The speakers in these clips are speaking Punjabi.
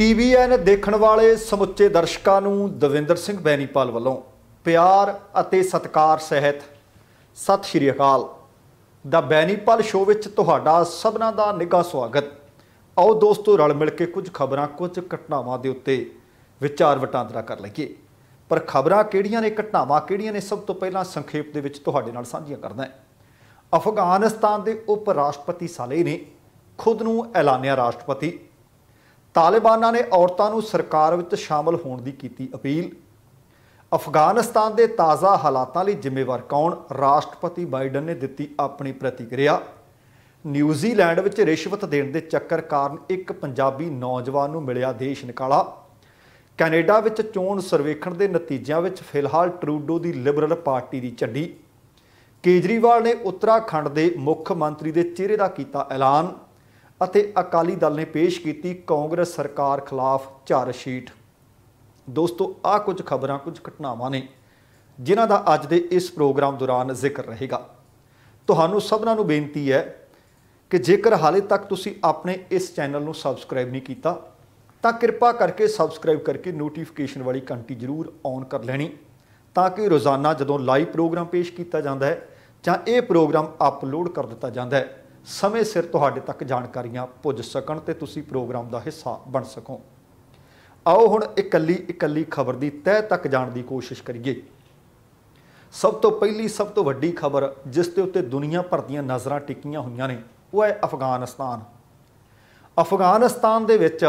ਟੀਵੀਐਨ ਦੇਖਣ ਵਾਲੇ ਸਮੁੱਚੇ ਦਰਸ਼ਕਾਂ ਨੂੰ ਦਵਿੰਦਰ ਸਿੰਘ ਬੈਣੀਪਾਲ ਵੱਲੋਂ ਪਿਆਰ ਅਤੇ ਸਤਿਕਾਰ ਸਹਿਤ ਸਤਿ ਸ਼੍ਰੀ ਅਕਾਲ ਦਾ ਬੈਣੀਪਾਲ ਸ਼ੋਅ ਵਿੱਚ ਤੁਹਾਡਾ ਸਭਨਾਂ ਦਾ ਨਿੱਘਾ ਸਵਾਗਤ ਆਓ ਦੋਸਤੋ ਰਲ ਮਿਲ ਕੇ ਕੁਝ ਖਬਰਾਂ ਕੁਝ ਘਟਨਾਵਾਂ ਦੇ ਉੱਤੇ ਵਿਚਾਰ ਵਟਾਂਦਰਾ ਕਰ ਲਈਏ ਪਰ ਖਬਰਾਂ ਕਿਹੜੀਆਂ ਨੇ ਘਟਨਾਵਾਂ ਕਿਹੜੀਆਂ ਨੇ ਸਭ ਤੋਂ ਪਹਿਲਾਂ ਸੰਖੇਪ ਦੇ ਵਿੱਚ ਤੁਹਾਡੇ ਨਾਲ ਸਾਂਝੀਆਂ ਕਰਦਾ ਹਾਂ ਅਫਗਾਨਿਸਤਾਨ ਦੇ ਉਪ ਰਾਸ਼ਟਰਪਤੀ ਸਾਲੇ ਨੇ ਖੁਦ ਨੂੰ ਐਲਾਨਿਆ ਰਾਸ਼ਟਰਪਤੀ ਤਾਲਿਬਾਨਾਂ ਨੇ ਔਰਤਾਂ ਨੂੰ ਸਰਕਾਰ ਵਿੱਚ ਸ਼ਾਮਲ ਹੋਣ ਦੀ ਕੀਤੀ ਅਪੀਲ ਅਫਗਾਨਿਸਤਾਨ ਦੇ ਤਾਜ਼ਾ ਹਾਲਾਤਾਂ ਲਈ ਜ਼ਿੰਮੇਵਾਰ ਕੌਣ ਰਾਸ਼ਟਰਪਤੀ ਬਾਈਡਨ ਨੇ ਦਿੱਤੀ ਆਪਣੀ ਪ੍ਰਤੀਕਿਰਿਆ ਨਿਊਜ਼ੀਲੈਂਡ ਵਿੱਚ ਰਿਸ਼ਵਤ ਦੇਣ ਦੇ ਚੱਕਰ ਕਾਰਨ ਇੱਕ ਪੰਜਾਬੀ ਨੌਜਵਾਨ ਨੂੰ ਮਿਲਿਆ ਦੇਸ਼ ਨਿਕਾਲਾ ਕੈਨੇਡਾ ਵਿੱਚ ਚੋਣ ਸਰਵੇਖਣ ਦੇ ਨਤੀਜਿਆਂ ਵਿੱਚ ਫਿਲਹਾਲ ਟਰੂਡੋ ਦੀ ਲਿਬਰਲ ਪਾਰਟੀ ਦੀ ਝੰਡੀ ਕੇਜਰੀਵਾਲ ਨੇ ਉੱਤਰਾਖੰਡ ਦੇ ਮੁੱਖ ਮੰਤਰੀ ਦੇ ਚਿਹਰੇ ਦਾ ਕੀਤਾ ਐਲਾਨ ਅਤੇ ਅਕਾਲੀ ਦਲ ਨੇ ਪੇਸ਼ ਕੀਤੀ ਕਾਂਗਰਸ ਸਰਕਾਰ ਖਿਲਾਫ ਚਾਰ ਸ਼ੀਟ ਦੋਸਤੋ ਆ ਕੁਝ ਖਬਰਾਂ ਕੁਝ ਘਟਨਾਵਾਂ ਨੇ ਜਿਨ੍ਹਾਂ ਦਾ ਅੱਜ ਦੇ ਇਸ ਪ੍ਰੋਗਰਾਮ ਦੌਰਾਨ ਜ਼ਿਕਰ ਰਹੇਗਾ ਤੁਹਾਨੂੰ ਸਭਨਾਂ ਨੂੰ ਬੇਨਤੀ ਹੈ ਕਿ ਜੇਕਰ ਹਾਲੇ ਤੱਕ ਤੁਸੀਂ ਆਪਣੇ ਇਸ ਚੈਨਲ ਨੂੰ ਸਬਸਕ੍ਰਾਈਬ ਨਹੀਂ ਕੀਤਾ ਤਾਂ ਕਿਰਪਾ ਕਰਕੇ ਸਬਸਕ੍ਰਾਈਬ ਕਰਕੇ ਨੋਟੀਫਿਕੇਸ਼ਨ ਵਾਲੀ ਘੰਟੀ ਜ਼ਰੂਰ ਔਨ ਕਰ ਲੈਣੀ ਤਾਂ ਕਿ ਰੋਜ਼ਾਨਾ ਜਦੋਂ ਲਾਈਵ ਪ੍ਰੋਗਰਾਮ ਪੇਸ਼ ਕੀਤਾ ਜਾਂਦਾ ਹੈ ਜਾਂ ਇਹ ਪ੍ਰੋਗਰਾਮ ਅਪਲੋਡ ਕਰ ਦਿੱਤਾ ਜਾਂਦਾ ਹੈ ਸਮੇਂ ਸਿਰ ਤੁਹਾਡੇ ਤੱਕ ਜਾਣਕਾਰੀਆਂ ਪੁੱਜ ਸਕਣ ਤੇ ਤੁਸੀਂ ਪ੍ਰੋਗਰਾਮ ਦਾ ਹਿੱਸਾ ਬਣ ਸਕੋ ਆਓ ਹੁਣ ਇਕੱਲੀ ਇਕੱਲੀ ਖਬਰ ਦੀ ਤਹਿ ਤੱਕ ਜਾਣ ਦੀ ਕੋਸ਼ਿਸ਼ ਕਰੀਏ ਸਭ ਤੋਂ ਪਹਿਲੀ ਸਭ ਤੋਂ ਵੱਡੀ ਖਬਰ ਜਿਸ ਦੇ ਉੱਤੇ ਦੁਨੀਆ ਭਰ ਦੀਆਂ ਨਜ਼ਰਾਂ ਟਿਕੀਆਂ ਹੋਈਆਂ ਨੇ ਉਹ ਹੈ ਅਫਗਾਨਿਸਤਾਨ ਅਫਗਾਨਿਸਤਾਨ ਦੇ ਵਿੱਚ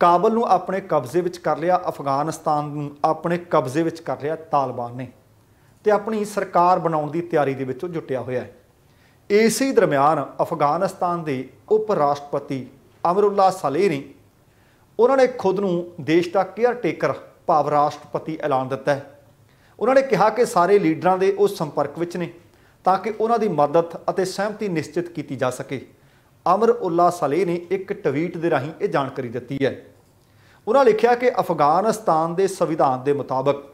ਕਾਬਲ ਨੂੰ ਆਪਣੇ ਕਬਜ਼ੇ ਵਿੱਚ ਕਰ ਲਿਆ ਅਫਗਾਨਿਸਤਾਨ ਨੂੰ ਆਪਣੇ ਕਬਜ਼ੇ ਵਿੱਚ ਕਰ ਲਿਆ ਤਾਲਿਬਾਨ ਨੇ ਤੇ ਆਪਣੀ ਸਰਕਾਰ ਬਣਾਉਣ ਦੀ ਤਿਆਰੀ ਦੇ ਵਿੱਚ ਉਹ ਜੁਟਿਆ ਹੋਇਆ ਹੈ ਇਸੇ ਦਰਮਿਆਨ ਅਫਗਾਨਿਸਤਾਨ ਦੇ ਉਪ ਰਾਸ਼ਟਰਪਤੀ ਅਮਰੁੱਲਾ ਸਲੇ ਨੇ ਉਹਨਾਂ ਨੇ ਖੁਦ ਨੂੰ ਦੇਸ਼ ਦਾ ਕੇਅਰ ਟੇਕਰ ਭਾਵ ਰਾਸ਼ਟਰਪਤੀ ਐਲਾਨ ਦਿੱਤਾ ਹੈ ਉਹਨਾਂ ਨੇ ਕਿਹਾ ਕਿ ਸਾਰੇ ਲੀਡਰਾਂ ਦੇ ਉਸ ਸੰਪਰਕ ਵਿੱਚ ਨੇ ਤਾਂ ਕਿ ਉਹਨਾਂ ਦੀ ਮਦਦ ਅਤੇ ਸਹਿਮਤੀ ਨਿਸ਼ਚਿਤ ਕੀਤੀ ਜਾ ਸਕੇ ਅਮਰੁੱਲਾ ਉਲਾ ਸਲੇ ਨੇ ਇੱਕ ਟਵੀਟ ਦੇ ਰਾਹੀਂ ਇਹ ਜਾਣਕਾਰੀ ਦਿੱਤੀ ਹੈ ਉਹਨਾਂ ਲਿਖਿਆ ਕਿ ਅਫਗਾਨਿਸਤਾਨ ਦੇ ਸੰਵਿਧਾਨ ਦੇ ਮੁਤਾਬਕ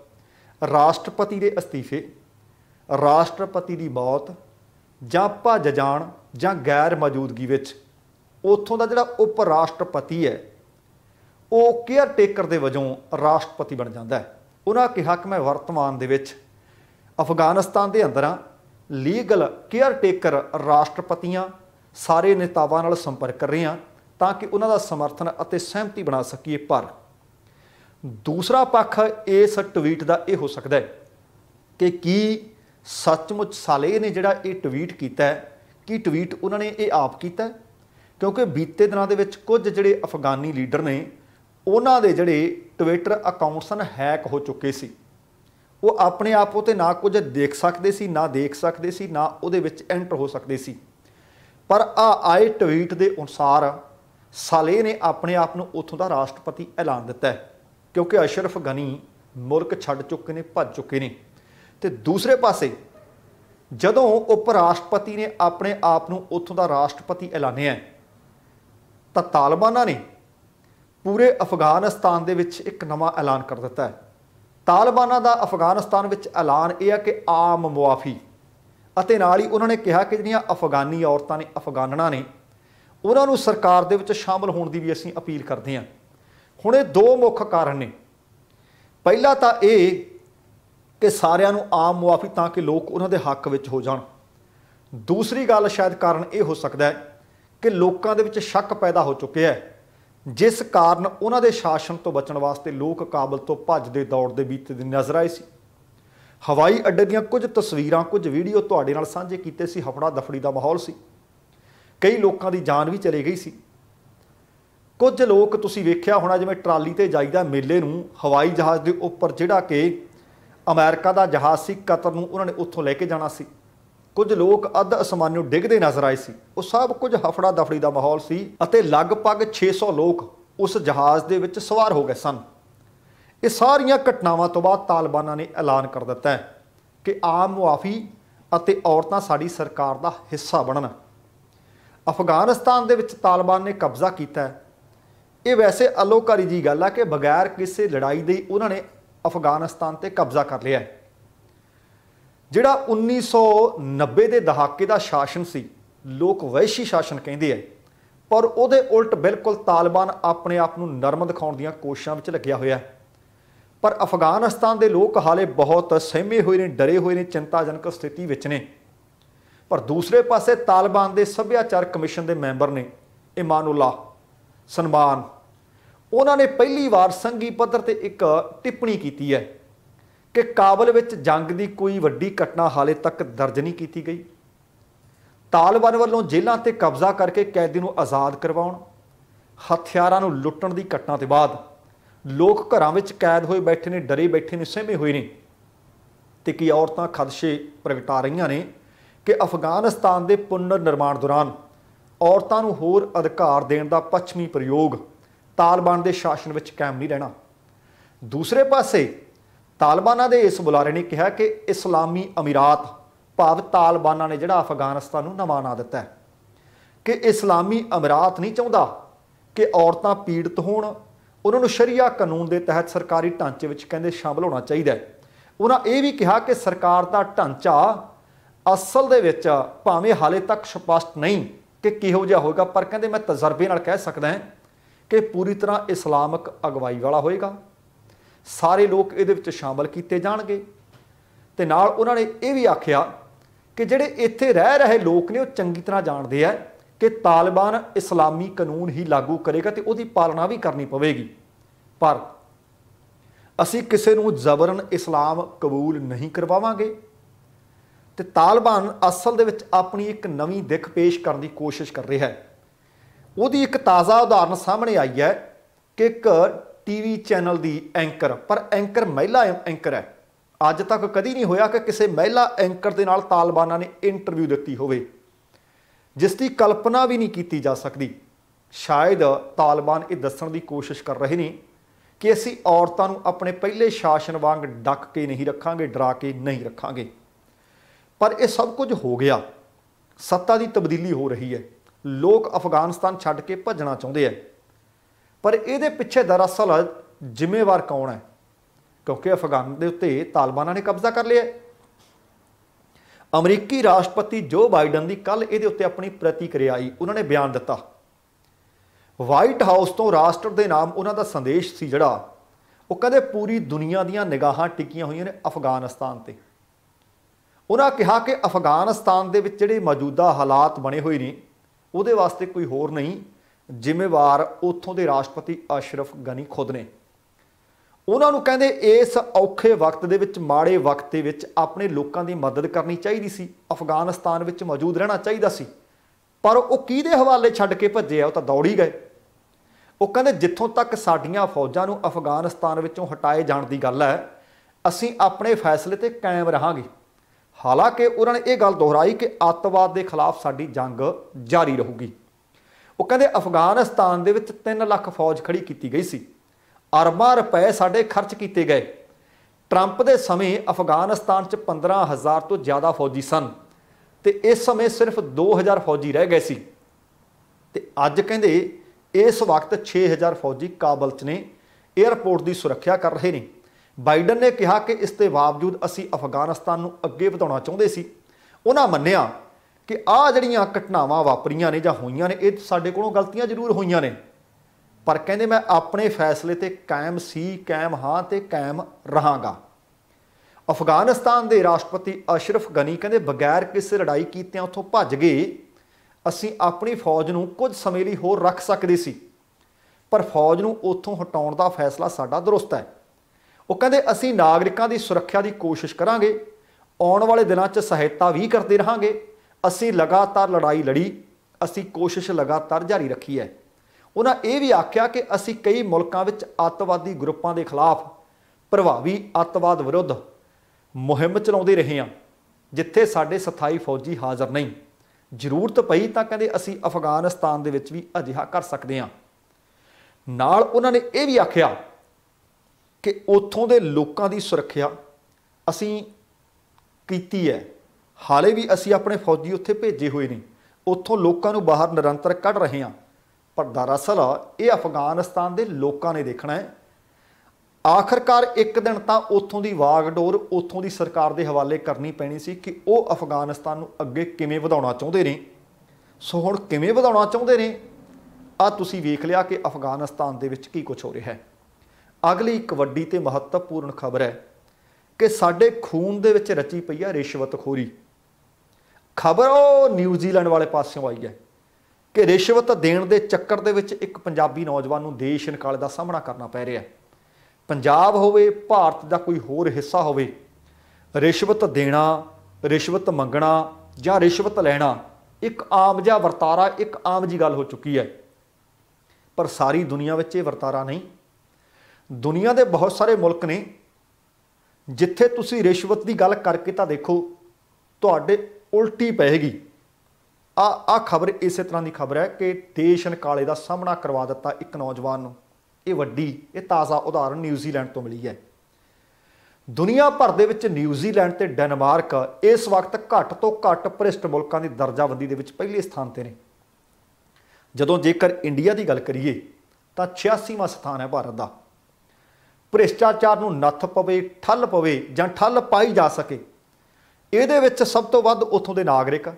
ਰਾਸ਼ਟਰਪਤੀ ਦੇ ਅਸਤੀਫੇ ਰਾਸ਼ਟਰਪਤੀ ਦੀ ਮੌਤ ਜਾਂ ਭੱਜ ਜਾਣ ਜਾਂ ਗੈਰ ਮੌਜੂਦਗੀ ਵਿੱਚ ਉਥੋਂ ਦਾ ਜਿਹੜਾ ਉਪ ਰਾਸ਼ਟਰਪਤੀ ਹੈ ਉਹ ਕੇਅਰ ਟੇਕਰ ਦੇ ਵਜੋਂ ਰਾਸ਼ਟਰਪਤੀ ਬਣ ਜਾਂਦਾ ਹੈ ਉਹਨਾਂ ਕਿਹਾ ਕਿ ਮੈਂ ਵਰਤਮਾਨ ਦੇ ਵਿੱਚ ਅਫਗਾਨਿਸਤਾਨ ਦੇ ਅੰਦਰ ਆ ਲੀਗਲ ਕੇਅਰ ਟੇਕਰ ਰਾਸ਼ਟਰਪਤੀਆਂ ਸਾਰੇ ਨੇਤਾਵਾਂ ਨਾਲ ਸੰਪਰਕ ਕਰ ਰਹੇ ਹਾਂ ਤਾਂ ਕਿ ਉਹਨਾਂ ਦਾ ਸਮਰਥਨ ਅਤੇ ਸਹਿਮਤੀ ਬਣਾ ਸਕੀਏ ਪਰ ਦੂਸਰਾ ਪੱਖ ਇਸ ਟਵੀਟ ਦਾ ਇਹ ਹੋ ਸਕਦਾ ਹੈ ਕਿ ਕੀ ਸੱਚਮੁੱਚ ਸਾਲੇ ਨੇ ਜਿਹੜਾ ਇਹ ਟਵੀਟ ਕੀਤਾ ਹੈ ਕੀ ਟਵੀਟ ਉਹਨਾਂ ਨੇ ਇਹ ਆਪ ਕੀਤਾ ਕਿਉਂਕਿ ਬੀਤੇ ਦਿਨਾਂ ਦੇ ਵਿੱਚ ਕੁਝ ਜਿਹੜੇ ਅਫਗਾਨੀ ਲੀਡਰ ਨੇ ਉਹਨਾਂ ਦੇ ਜਿਹੜੇ ਟਵਿੱਟਰ ਅਕਾਊਂਟਸ ਹਨ ਹੈਕ ਹੋ ਚੁੱਕੇ ਸੀ ਉਹ ਆਪਣੇ ਆਪ ਉਹਤੇ ਨਾ ਕੁਝ ਦੇਖ ਸਕਦੇ ਸੀ ਨਾ ਦੇਖ ਸਕਦੇ ਸੀ ਨਾ ਉਹਦੇ ਵਿੱਚ ਐਂਟਰ ਹੋ ਸਕਦੇ ਸੀ ਪਰ ਆ ਆਏ ਟਵੀਟ ਦੇ ਅਨੁਸਾਰ ਸਾਲੇ ਨੇ ਆਪਣੇ ਆਪ ਨੂੰ ਉਥੋਂ ਦਾ ਰਾਸ਼ਟਰਪਤੀ ਐਲਾਨ ਦਿੱਤਾ ਕਿਉਂਕਿ ਅਸ਼ਰਫ ਗਨੀ ਮੁਲਕ ਛੱਡ ਚੁੱਕੇ ਨੇ ਭੱਜ ਚੁੱਕੇ ਨੇ ਤੇ ਦੂਸਰੇ ਪਾਸੇ ਜਦੋਂ ਉਪ ਰਾਸ਼ਟਰਪਤੀ ਨੇ ਆਪਣੇ ਆਪ ਨੂੰ ਉੱਥੋਂ ਦਾ ਰਾਸ਼ਟਰਪਤੀ ਐਲਾਨਿਆ ਤਾਂ ਤਾਲਿਬਾਨਾਂ ਨੇ ਪੂਰੇ ਅਫਗਾਨਿਸਤਾਨ ਦੇ ਵਿੱਚ ਇੱਕ ਨਵਾਂ ਐਲਾਨ ਕਰ ਦਿੱਤਾ ਹੈ ਤਾਲਿਬਾਨਾਂ ਦਾ ਅਫਗਾਨਿਸਤਾਨ ਵਿੱਚ ਐਲਾਨ ਇਹ ਹੈ ਕਿ ਆਮ ਮੁਆਫੀ ਅਤੇ ਨਾਲ ਹੀ ਉਹਨਾਂ ਨੇ ਕਿਹਾ ਕਿ ਜਿਹੜੀਆਂ ਅਫਗਾਨੀ ਔਰਤਾਂ ਨੇ ਅਫਗਾਨਣਾ ਨੇ ਉਹਨਾਂ ਨੂੰ ਸਰਕਾਰ ਦੇ ਵਿੱਚ ਸ਼ਾਮਲ ਹੋਣ ਦੀ ਵੀ ਅਸੀਂ ਅਪੀਲ ਕਰਦੇ ਹਾਂ ਹੁਣ ਇਹ ਦੋ ਮੁੱਖ ਕਾਰਨ ਨੇ ਪਹਿਲਾ ਤਾਂ ਇਹ ਤੇ ਸਾਰਿਆਂ ਨੂੰ ਆਮ ਮੁਆਫੀ ਤਾਂ ਕਿ ਲੋਕ ਉਹਨਾਂ ਦੇ ਹੱਕ ਵਿੱਚ ਹੋ ਜਾਣ ਦੂਸਰੀ ਗੱਲ ਸ਼ਾਇਦ ਕਾਰਨ ਇਹ ਹੋ ਸਕਦਾ ਹੈ ਕਿ ਲੋਕਾਂ ਦੇ ਵਿੱਚ ਸ਼ੱਕ ਪੈਦਾ ਹੋ ਚੁੱਕਿਆ ਹੈ ਜਿਸ ਕਾਰਨ ਉਹਨਾਂ ਦੇ ਸ਼ਾਸਨ ਤੋਂ ਬਚਣ ਵਾਸਤੇ ਲੋਕ ਕਾਬਲ ਤੋਂ ਭੱਜਦੇ ਦੌੜ ਵਿੱਚ ਬੀਤਦੇ ਨਜ਼ਰ ਆਏ ਸੀ ਹਵਾਈ ਅੱਡੇ ਦੀਆਂ ਕੁਝ ਤਸਵੀਰਾਂ ਕੁਝ ਵੀਡੀਓ ਤੁਹਾਡੇ ਨਾਲ ਸਾਂਝੇ ਕੀਤੇ ਸੀ ਹਫੜਾ ਦਫੜੀ ਦਾ ਮਾਹੌਲ ਸੀ ਕਈ ਲੋਕਾਂ ਦੀ ਜਾਨ ਵੀ ਚਲੀ ਗਈ ਸੀ ਕੁਝ ਲੋਕ ਤੁਸੀਂ ਵੇਖਿਆ ਹੋਣਾ ਜਿਵੇਂ ਟਰਾਲੀ ਤੇ ਜਾਈਦਾ ਮੇਲੇ ਨੂੰ ਹਵਾਈ ਜਹਾਜ਼ ਦੇ ਉੱਪਰ ਜਿਹੜਾ ਕਿ ਅਮਰੀਕਾ ਦਾ ਜਹਾਜ਼ ਸੀ ਕਤਰ ਨੂੰ ਉਹਨਾਂ ਨੇ ਉੱਥੋਂ ਲੈ ਕੇ ਜਾਣਾ ਸੀ ਕੁਝ ਲੋਕ ਅੱਧ ਅਸਮਾਨੋਂ ਡਿੱਗਦੇ ਨਜ਼ਰ ਆਏ ਸੀ ਉਹ ਸਭ ਕੁਝ ਹਫੜਾ ਦਫੜੀ ਦਾ ਮਾਹੌਲ ਸੀ ਅਤੇ ਲਗਭਗ 600 ਲੋਕ ਉਸ ਜਹਾਜ਼ ਦੇ ਵਿੱਚ ਸਵਾਰ ਹੋ ਗਏ ਸਨ ਇਹ ਸਾਰੀਆਂ ਘਟਨਾਵਾਂ ਤੋਂ ਬਾਅਦ ਤਾਲਿਬਾਨਾਂ ਨੇ ਐਲਾਨ ਕਰ ਦਿੱਤਾ ਕਿ ਆਮ ਮੁਆਫੀ ਅਤੇ ਔਰਤਾਂ ਸਾਡੀ ਸਰਕਾਰ ਦਾ ਹਿੱਸਾ ਬਣਨ ਅਫਗਾਨਿਸਤਾਨ ਦੇ ਵਿੱਚ ਤਾਲਿਬਾਨ ਨੇ ਕਬਜ਼ਾ ਕੀਤਾ ਇਹ ਵੈਸੇ ਅਲੋਕਾਰੀ ਜੀ ਗੱਲ ਆ ਕਿ ਬਗੈਰ ਕਿਸੇ ਲੜਾਈ ਦੇ ਉਹਨਾਂ ਨੇ ਅਫਗਾਨਿਸਤਾਨ ਤੇ ਕਬਜ਼ਾ ਕਰ ਲਿਆ ਜਿਹੜਾ 1990 ਦੇ ਦਹਾਕੇ ਦਾ ਸ਼ਾਸਨ ਸੀ ਲੋਕ ਵੈਸ਼ੀ ਸ਼ਾਸਨ ਕਹਿੰਦੇ ਆ ਪਰ ਉਹਦੇ ਉਲਟ ਬਿਲਕੁਲ ਤਾਲਿਬਾਨ ਆਪਣੇ ਆਪ ਨੂੰ ਨਰਮ ਦਿਖਾਉਣ ਦੀਆਂ ਕੋਸ਼ਿਸ਼ਾਂ ਵਿੱਚ ਲੱਗਿਆ ਹੋਇਆ ਪਰ ਅਫਗਾਨਿਸਤਾਨ ਦੇ ਲੋਕ ਹਾਲੇ ਬਹੁਤ ਸਹਿਮੇ ਹੋਏ ਨੇ ਡਰੇ ਹੋਏ ਨੇ ਚਿੰਤਾਜਨਕ ਸਥਿਤੀ ਵਿੱਚ ਨੇ ਪਰ ਦੂਸਰੇ ਪਾਸੇ ਤਾਲਿਬਾਨ ਦੇ ਸੱਭਿਆਚਾਰ ਕਮਿਸ਼ਨ ਦੇ ਮੈਂਬਰ ਨੇ ਇਮਾਨੁੱਲਾ ਸਨਮਾਨ ਉਹਨਾਂ ਨੇ ਪਹਿਲੀ ਵਾਰ ਸੰਗੀ ਪੱਧਰ ਤੇ ਇੱਕ ਟਿੱਪਣੀ ਕੀਤੀ ਹੈ ਕਿ ਕਾਬਲ ਵਿੱਚ ਜੰਗ ਦੀ ਕੋਈ ਵੱਡੀ ਘਟਨਾ ਹਾਲੇ ਤੱਕ ਦਰਜ ਨਹੀਂ ਕੀਤੀ ਗਈ ਤਾਲਿਬਾਨ ਵੱਲੋਂ ਜੇਲ੍ਹਾਂ ਤੇ ਕਬਜ਼ਾ ਕਰਕੇ ਕੈਦੀ ਨੂੰ ਆਜ਼ਾਦ ਕਰਵਾਉਣ ਹਥਿਆਰਾਂ ਨੂੰ ਲੁੱਟਣ ਦੀ ਘਟਨਾ ਤੋਂ ਬਾਅਦ ਲੋਕ ਘਰਾਂ ਵਿੱਚ ਕੈਦ ਹੋਏ ਬੈਠੇ ਨੇ ਡਰੇ ਬੈਠੇ ਨੇ ਸਹਿਮੇ ਹੋਏ ਨੇ ਤੇ ਕੀ ਔਰਤਾਂ ਖਦਸ਼ੇ ਪ੍ਰਗਟਾ ਰਹੀਆਂ ਨੇ ਕਿ ਅਫਗਾਨਿਸਤਾਨ ਦੇ ਪੁਨਰ ਨਿਰਮਾਣ ਦੌਰਾਨ ਔਰਤਾਂ ਨੂੰ ਹੋਰ ਅਧਿਕਾਰ ਦੇਣ ਦਾ ਪੱਛਮੀ ਪ੍ਰਯੋਗ ਤਾਲਿਬਾਨ ਦੇ ਸ਼ਾਸਨ ਵਿੱਚ ਕਾਇਮ ਨਹੀਂ ਰਹਿਣਾ ਦੂਸਰੇ ਪਾਸੇ ਤਾਲਿਬਾਨਾਂ ਦੇ ਇਸ ਬੁਲਾਰੇ ਨੇ ਕਿਹਾ ਕਿ ਇਸਲਾਮੀ ਅਮੀਰਾਤ ਭਾਵ ਤਾਲਿਬਾਨਾਂ ਨੇ ਜਿਹੜਾ ਅਫਗਾਨਿਸਤਾਨ ਨੂੰ ਨਵਾਂ ਨਾਂ ਦਿੱਤਾ ਹੈ ਕਿ ਇਸਲਾਮੀ ਅਮੀਰਾਤ ਨਹੀਂ ਚਾਹੁੰਦਾ ਕਿ ਔਰਤਾਂ ਪੀੜਤ ਹੋਣ ਉਹਨਾਂ ਨੂੰ ਸ਼ਰੀਆ ਕਾਨੂੰਨ ਦੇ ਤਹਿਤ ਸਰਕਾਰੀ ਢਾਂਚੇ ਵਿੱਚ ਕਹਿੰਦੇ ਸ਼ਾਮਲ ਹੋਣਾ ਚਾਹੀਦਾ ਹੈ ਉਹਨਾਂ ਇਹ ਵੀ ਕਿਹਾ ਕਿ ਸਰਕਾਰ ਦਾ ਢਾਂਚਾ ਅਸਲ ਦੇ ਵਿੱਚ ਭਾਵੇਂ ਹਾਲੇ ਤੱਕ ਸਪਸ਼ਟ ਨਹੀਂ ਕਿ ਕਿਹੋ ਜਿਹਾ ਹੋਏਗਾ ਪਰ ਕਹਿੰਦੇ ਮੈਂ ਤਜਰਬੇ ਨਾਲ ਕਹਿ ਸਕਦਾ ਹਾਂ ਕਿ ਪੂਰੀ ਤਰ੍ਹਾਂ ਇਸਲਾਮਿਕ ਅਗਵਾਈ ਵਾਲਾ ਹੋਏਗਾ ਸਾਰੇ ਲੋਕ ਇਹਦੇ ਵਿੱਚ ਸ਼ਾਮਲ ਕੀਤੇ ਜਾਣਗੇ ਤੇ ਨਾਲ ਉਹਨਾਂ ਨੇ ਇਹ ਵੀ ਆਖਿਆ ਕਿ ਜਿਹੜੇ ਇੱਥੇ ਰਹਿ ਰਹੇ ਲੋਕ ਨੇ ਉਹ ਚੰਗੀ ਤਰ੍ਹਾਂ ਜਾਣਦੇ ਆ ਕਿ ਤਾਲਿਬਾਨ ਇਸਲਾਮੀ ਕਾਨੂੰਨ ਹੀ ਲਾਗੂ ਕਰੇਗਾ ਤੇ ਉਹਦੀ ਪਾਲਣਾ ਵੀ ਕਰਨੀ ਪਵੇਗੀ ਪਰ ਅਸੀਂ ਕਿਸੇ ਨੂੰ ਜ਼ਬਰਨ ਇਸਲਾਮ ਕਬੂਲ ਨਹੀਂ ਕਰਵਾਵਾਂਗੇ ਤੇ ਤਾਲਿਬਾਨ ਅਸਲ ਦੇ ਵਿੱਚ ਆਪਣੀ ਇੱਕ ਨਵੀਂ ਦਿੱਖ ਪੇਸ਼ ਕਰਨ ਦੀ ਕੋਸ਼ਿਸ਼ ਕਰ ਰਿਹਾ ਹੈ ਉਹਦੀ ਇੱਕ ਤਾਜ਼ਾ ਉਦਾਹਰਨ ਸਾਹਮਣੇ ਆਈ ਹੈ ਕਿ ਇੱਕ ਟੀਵੀ ਚੈਨਲ ਦੀ ਐਂਕਰ ਪਰ ਐਂਕਰ ਮਹਿਲਾ ਐਂਕਰ ਹੈ ਅੱਜ ਤੱਕ ਕਦੀ ਨਹੀਂ ਹੋਇਆ ਕਿ ਕਿਸੇ ਮਹਿਲਾ ਐਂਕਰ ਦੇ ਨਾਲ ਤਾਲਬਾਨਾਂ ਨੇ ਇੰਟਰਵਿਊ ਦਿੱਤੀ ਹੋਵੇ ਜਿਸ ਦੀ ਕਲਪਨਾ ਵੀ ਨਹੀਂ ਕੀਤੀ ਜਾ ਸਕਦੀ ਸ਼ਾਇਦ ਤਾਲਬਾਨ ਇਹ ਦੱਸਣ ਦੀ ਕੋਸ਼ਿਸ਼ ਕਰ ਰਹੇ ਨੇ ਕਿ ਅਸੀਂ ਔਰਤਾਂ ਨੂੰ ਆਪਣੇ ਪਹਿਲੇ ਸ਼ਾਸਨ ਵਾਂਗ ਡੱਕ ਕੇ ਨਹੀਂ ਰੱਖਾਂਗੇ ਡਰਾ ਕੇ ਨਹੀਂ ਰੱਖਾਂਗੇ ਪਰ ਇਹ ਸਭ ਕੁਝ ਹੋ ਗਿਆ ਸੱਤਾ ਦੀ ਤਬਦੀਲੀ ਹੋ ਰਹੀ ਹੈ ਲੋਕ ਅਫਗਾਨਿਸਤਾਨ ਛੱਡ ਕੇ ਭੱਜਣਾ ਚਾਹੁੰਦੇ ਐ ਪਰ ਇਹਦੇ ਪਿੱਛੇ ਦਰਅਸਲ ਜ਼ਿੰਮੇਵਾਰ ਕੌਣ ਹੈ ਕਿਉਂਕਿ ਅਫਗਾਨ ਦੇ ਉੱਤੇ ਤਾਲਿਬਾਨਾਂ ਨੇ ਕਬਜ਼ਾ ਕਰ ਲਿਆ ਅਮਰੀਕੀ ਰਾਸ਼ਟਰਪਤੀ ਜੋ ਬਾਈਡਨ ਦੀ ਕੱਲ ਇਹਦੇ ਉੱਤੇ ਆਪਣੀ ਪ੍ਰਤੀਕਿਰਿਆ ਆਈ ਉਹਨਾਂ ਨੇ ਬਿਆਨ ਦਿੱਤਾ ਵਾਈਟ ਹਾਊਸ ਤੋਂ ਰਾਸ਼ਟਰ ਦੇ ਨਾਮ ਉਹਨਾਂ ਦਾ ਸੰਦੇਸ਼ ਸੀ ਜਿਹੜਾ ਉਹ ਕਹਿੰਦੇ ਪੂਰੀ ਦੁਨੀਆ ਦੀਆਂ ਨਿਗਾਹਾਂ ਟਿਕੀਆਂ ਹੋਈਆਂ ਨੇ ਅਫਗਾਨਿਸਤਾਨ ਤੇ ਉਹਨਾਂ ਕਿਹਾ ਕਿ ਅਫਗਾਨਿਸਤਾਨ ਦੇ ਵਿੱਚ ਜਿਹੜੇ ਮੌਜੂਦਾ ਹਾਲਾਤ ਬਣੇ ਹੋਏ ਨੇ ਉਹਦੇ ਵਾਸਤੇ ਕੋਈ ਹੋਰ ਨਹੀਂ ਜ਼ਿੰਮੇਵਾਰ ਉੱਥੋਂ ਦੇ ਰਾਸ਼ਟਰਪਤੀ ਅਸ਼ਰਫ ਗਨੀ ਖੁਦ ਨੇ ਉਹਨਾਂ ਨੂੰ ਕਹਿੰਦੇ ਇਸ ਔਖੇ ਵਕਤ ਦੇ ਵਿੱਚ ਮਾੜੇ ਵਕਤ ਦੇ ਵਿੱਚ ਆਪਣੇ ਲੋਕਾਂ ਦੀ ਮਦਦ ਕਰਨੀ ਚਾਹੀਦੀ ਸੀ ਅਫਗਾਨਿਸਤਾਨ ਵਿੱਚ ਮੌਜੂਦ ਰਹਿਣਾ ਚਾਹੀਦਾ ਸੀ ਪਰ ਉਹ ਕਿਹਦੇ ਹਵਾਲੇ ਛੱਡ ਕੇ ਭੱਜੇ ਆ ਉਹ ਤਾਂ ਦੌੜ ਹੀ ਗਏ ਉਹ ਕਹਿੰਦੇ ਜਿੱਥੋਂ ਤੱਕ ਸਾਡੀਆਂ ਫੌਜਾਂ ਨੂੰ ਅਫਗਾਨਿਸਤਾਨ ਵਿੱਚੋਂ ਹਟਾਏ ਜਾਣ ਦੀ ਗੱਲ ਹੈ ਅਸੀਂ ਆਪਣੇ ਫੈਸਲੇ ਤੇ ਕਾਇਮ ਰਹਾਂਗੇ ਹਾਲਾਂਕਿ ਉਹਨਾਂ ਨੇ ਇਹ ਗੱਲ ਦੁਹਰਾਈ ਕਿ ਅੱਤਵਾਦ ਦੇ ਖਿਲਾਫ ਸਾਡੀ ਜੰਗ ਜਾਰੀ ਰਹੂਗੀ ਉਹ ਕਹਿੰਦੇ ਅਫਗਾਨਿਸਤਾਨ ਦੇ ਵਿੱਚ 3 ਲੱਖ ਫੌਜ ਖੜੀ ਕੀਤੀ ਗਈ ਸੀ ਅਰਬਾਂ ਰੁਪਏ ਸਾਡੇ ਖਰਚ ਕੀਤੇ ਗਏ ਟਰੰਪ ਦੇ ਸਮੇਂ ਅਫਗਾਨਿਸਤਾਨ 'ਚ 15000 ਤੋਂ ਜ਼ਿਆਦਾ ਫੌਜੀ ਸਨ ਤੇ ਇਸ ਸਮੇਂ ਸਿਰਫ 2000 ਫੌਜੀ ਰਹਿ ਗਏ ਸੀ ਤੇ ਅੱਜ ਕਹਿੰਦੇ ਇਸ ਵਕਤ 6000 ਫੌਜੀ ਕਾਬਲ 'ਚ ਨੇ 에어ਪੋਰਟ ਦੀ ਸੁਰੱਖਿਆ ਕਰ ਰਹੇ ਨੇ ਬਾਈਡਨ ਨੇ ਕਿਹਾ ਕਿ ਇਸ ਦੇ ਬਾਵਜੂਦ ਅਸੀਂ ਅਫਗਾਨਿਸਤਾਨ ਨੂੰ ਅੱਗੇ ਵਧਾਉਣਾ ਚਾਹੁੰਦੇ ਸੀ ਉਹਨਾਂ ਮੰਨਿਆ ਕਿ ਆ ਜਿਹੜੀਆਂ ਘਟਨਾਵਾਂ ਵਾਪਰੀਆਂ ਨੇ ਜਾਂ ਹੋਈਆਂ ਨੇ ਇਹ ਸਾਡੇ ਕੋਲੋਂ ਗਲਤੀਆਂ ਜ਼ਰੂਰ ਹੋਈਆਂ ਨੇ ਪਰ ਕਹਿੰਦੇ ਮੈਂ ਆਪਣੇ ਫੈਸਲੇ ਤੇ ਕਾਇਮ ਸੀ ਕਾਇਮ ਹਾਂ ਤੇ ਕਾਇਮ ਰਹਾਂਗਾ ਅਫਗਾਨਿਸਤਾਨ ਦੇ ਰਾਸ਼ਟਰਪਤੀ ਅਸ਼ਰਫ ਗਨੀ ਕਹਿੰਦੇ ਬਗੈਰ ਕਿਸੇ ਲੜਾਈ ਕੀਤਿਆਂ ਉੱਥੋਂ ਭੱਜ ਗਏ ਅਸੀਂ ਆਪਣੀ ਫੌਜ ਨੂੰ ਕੁਝ ਸਮੇਂ ਲਈ ਹੋਰ ਰੱਖ ਸਕਦੇ ਸੀ ਪਰ ਫੌਜ ਨੂੰ ਉੱਥੋਂ ਹਟਾਉਣ ਦਾ ਫੈਸਲਾ ਸਾਡਾ ਦਰਸਤ ਹੈ ਉਹ ਕਹਿੰਦੇ ਅਸੀਂ ਨਾਗਰਿਕਾਂ ਦੀ ਸੁਰੱਖਿਆ ਦੀ ਕੋਸ਼ਿਸ਼ ਕਰਾਂਗੇ ਆਉਣ ਵਾਲੇ ਦਿਨਾਂ 'ਚ ਸਹਾਇਤਾ ਵੀ ਕਰਦੇ ਰਹਾਂਗੇ ਅਸੀਂ ਲਗਾਤਾਰ ਲੜਾਈ ਲੜੀ ਅਸੀਂ ਕੋਸ਼ਿਸ਼ ਲਗਾਤਾਰ ਜਾਰੀ ਰੱਖੀ ਹੈ ਉਹਨਾਂ ਇਹ ਵੀ ਆਖਿਆ ਕਿ ਅਸੀਂ ਕਈ ਮੁਲਕਾਂ ਵਿੱਚ ਅੱਤਵਾਦੀ ਗਰੁੱਪਾਂ ਦੇ ਖਿਲਾਫ ਪ੍ਰਭਾਵੀ ਅੱਤਵਾਦ ਵਿਰੁੱਧ ਮੁਹਿੰਮ ਚਲਾਉਂਦੇ ਰਹੇ ਹਾਂ ਜਿੱਥੇ ਸਾਡੇ ਸਥਾਈ ਫੌਜੀ ਹਾਜ਼ਰ ਨਹੀਂ ਜ਼ਰੂਰਤ ਪਈ ਤਾਂ ਕਹਿੰਦੇ ਅਸੀਂ ਅਫਗਾਨਿਸਤਾਨ ਦੇ ਵਿੱਚ ਵੀ ਅਜਿਹਾ ਕਰ ਸਕਦੇ ਹਾਂ ਨਾਲ ਉਹਨਾਂ ਨੇ ਇਹ ਵੀ ਆਖਿਆ ਕਿ ਉੱਥੋਂ ਦੇ ਲੋਕਾਂ ਦੀ ਸੁਰੱਖਿਆ ਅਸੀਂ ਕੀਤੀ ਹੈ ਹਾਲੇ ਵੀ ਅਸੀਂ ਆਪਣੇ ਫੌਜੀ ਉੱਥੇ ਭੇਜੇ ਹੋਏ ਨੇ ਉੱਥੋਂ ਲੋਕਾਂ ਨੂੰ ਬਾਹਰ ਨਿਰੰਤਰ ਕੱਢ ਰਹੇ ਹਾਂ ਪਰ ਦਰਅਸਲ ਇਹ ਅਫਗਾਨਿਸਤਾਨ ਦੇ ਲੋਕਾਂ ਨੇ ਦੇਖਣਾ ਹੈ ਆਖਰਕਾਰ ਇੱਕ ਦਿਨ ਤਾਂ ਉੱਥੋਂ ਦੀ ਵਾਗਡੋਰ ਉੱਥੋਂ ਦੀ ਸਰਕਾਰ ਦੇ ਹਵਾਲੇ ਕਰਨੀ ਪੈਣੀ ਸੀ ਕਿ ਉਹ ਅਫਗਾਨਿਸਤਾਨ ਨੂੰ ਅੱਗੇ ਕਿਵੇਂ ਵਧਾਉਣਾ ਚਾਹੁੰਦੇ ਨੇ ਸੋ ਹੁਣ ਕਿਵੇਂ ਵਧਾਉਣਾ ਚਾਹੁੰਦੇ ਨੇ ਆ ਤੁਸੀਂ ਵੇਖ ਲਿਆ ਕਿ ਅਫਗਾਨਿਸਤਾਨ ਦੇ ਵਿੱਚ ਕੀ ਕੁਝ ਹੋ ਰਿਹਾ ਹੈ ਅਗਲੀ ਇੱਕ ਵੱਡੀ ਤੇ ਮਹੱਤਵਪੂਰਨ ਖਬਰ ਹੈ ਕਿ ਸਾਡੇ ਖੂਨ ਦੇ ਵਿੱਚ ਰਚੀ ਪਈ ਹੈ ਰਿਸ਼ਵਤਖੋਰੀ ਖਬਰ ਉਹ ਨਿਊਜ਼ੀਲੈਂਡ ਵਾਲੇ ਪਾਸਿਓਂ ਆਈ ਹੈ ਕਿ ਰਿਸ਼ਵਤ ਦੇਣ ਦੇ ਚੱਕਰ ਦੇ ਵਿੱਚ ਇੱਕ ਪੰਜਾਬੀ ਨੌਜਵਾਨ ਨੂੰ ਦੇਸ਼ ਨਿਕਾਲੇ ਦਾ ਸਾਹਮਣਾ ਕਰਨਾ ਪੈ ਰਿਹਾ ਹੈ ਪੰਜਾਬ ਹੋਵੇ ਭਾਰਤ ਦਾ ਕੋਈ ਹੋਰ ਹਿੱਸਾ ਹੋਵੇ ਰਿਸ਼ਵਤ ਦੇਣਾ ਰਿਸ਼ਵਤ ਮੰਗਣਾ ਜਾਂ ਰਿਸ਼ਵਤ ਲੈਣਾ ਇੱਕ ਆਮ ਜਿਹਾ ਵਰਤਾਰਾ ਇੱਕ ਆਮ ਜੀ ਗੱਲ ਹੋ ਚੁੱਕੀ ਹੈ ਪਰ ਸਾਰੀ ਦੁਨੀਆ ਵਿੱਚ ਇਹ ਵਰਤਾਰਾ ਨਹੀਂ ਦੁਨੀਆ ਦੇ ਬਹੁਤ ਸਾਰੇ ਮੁਲਕ ਨੇ ਜਿੱਥੇ ਤੁਸੀਂ ਰਿਸ਼ਵਤ ਦੀ ਗੱਲ ਕਰਕੇ ਤਾਂ ਦੇਖੋ ਤੁਹਾਡੇ ਉਲਟੀ ਪਏਗੀ ਆ ਆ ਖਬਰ ਇਸੇ ਤਰ੍ਹਾਂ ਦੀ ਖਬਰ ਹੈ ਕਿ ਦੇਸ਼ ਕਾਲੇ ਦਾ ਸਾਹਮਣਾ ਕਰਵਾ ਦਿੱਤਾ ਇੱਕ ਨੌਜਵਾਨ ਨੂੰ ਇਹ ਵੱਡੀ ਇਹ ਤਾਜ਼ਾ ਉਦਾਹਰਣ ਨਿਊਜ਼ੀਲੈਂਡ ਤੋਂ ਮਿਲੀ ਹੈ ਦੁਨੀਆ ਭਰ ਦੇ ਵਿੱਚ ਨਿਊਜ਼ੀਲੈਂਡ ਤੇ ਡੈਨਮਾਰਕ ਇਸ ਵਕਤ ਘੱਟ ਤੋਂ ਘੱਟ ਪ੍ਰਿਸ਼ਟ ਮੁਲਕਾਂ ਦੀ ਦਰਜਾਬੰਦੀ ਦੇ ਵਿੱਚ ਪਹਿਲੇ ਸਥਾਨ ਤੇ ਨੇ ਜਦੋਂ ਜੇਕਰ ਇੰਡੀਆ ਦੀ ਗੱਲ ਕਰੀਏ ਤਾਂ 86ਵਾਂ ਸਥਾਨ ਹੈ ਭਾਰਤ ਦਾ ਭ੍ਰਿਸ਼ਟਾਚਾਰ ਨੂੰ ਨੱਥ ਪਵੇ ਠੱਲ ਪਵੇ ਜਾਂ ਠੱਲ ਪਾਈ ਜਾ ਸਕੇ ਇਹਦੇ ਵਿੱਚ ਸਭ ਤੋਂ ਵੱਧ ਉੱਥੋਂ ਦੇ ਨਾਗਰਿਕ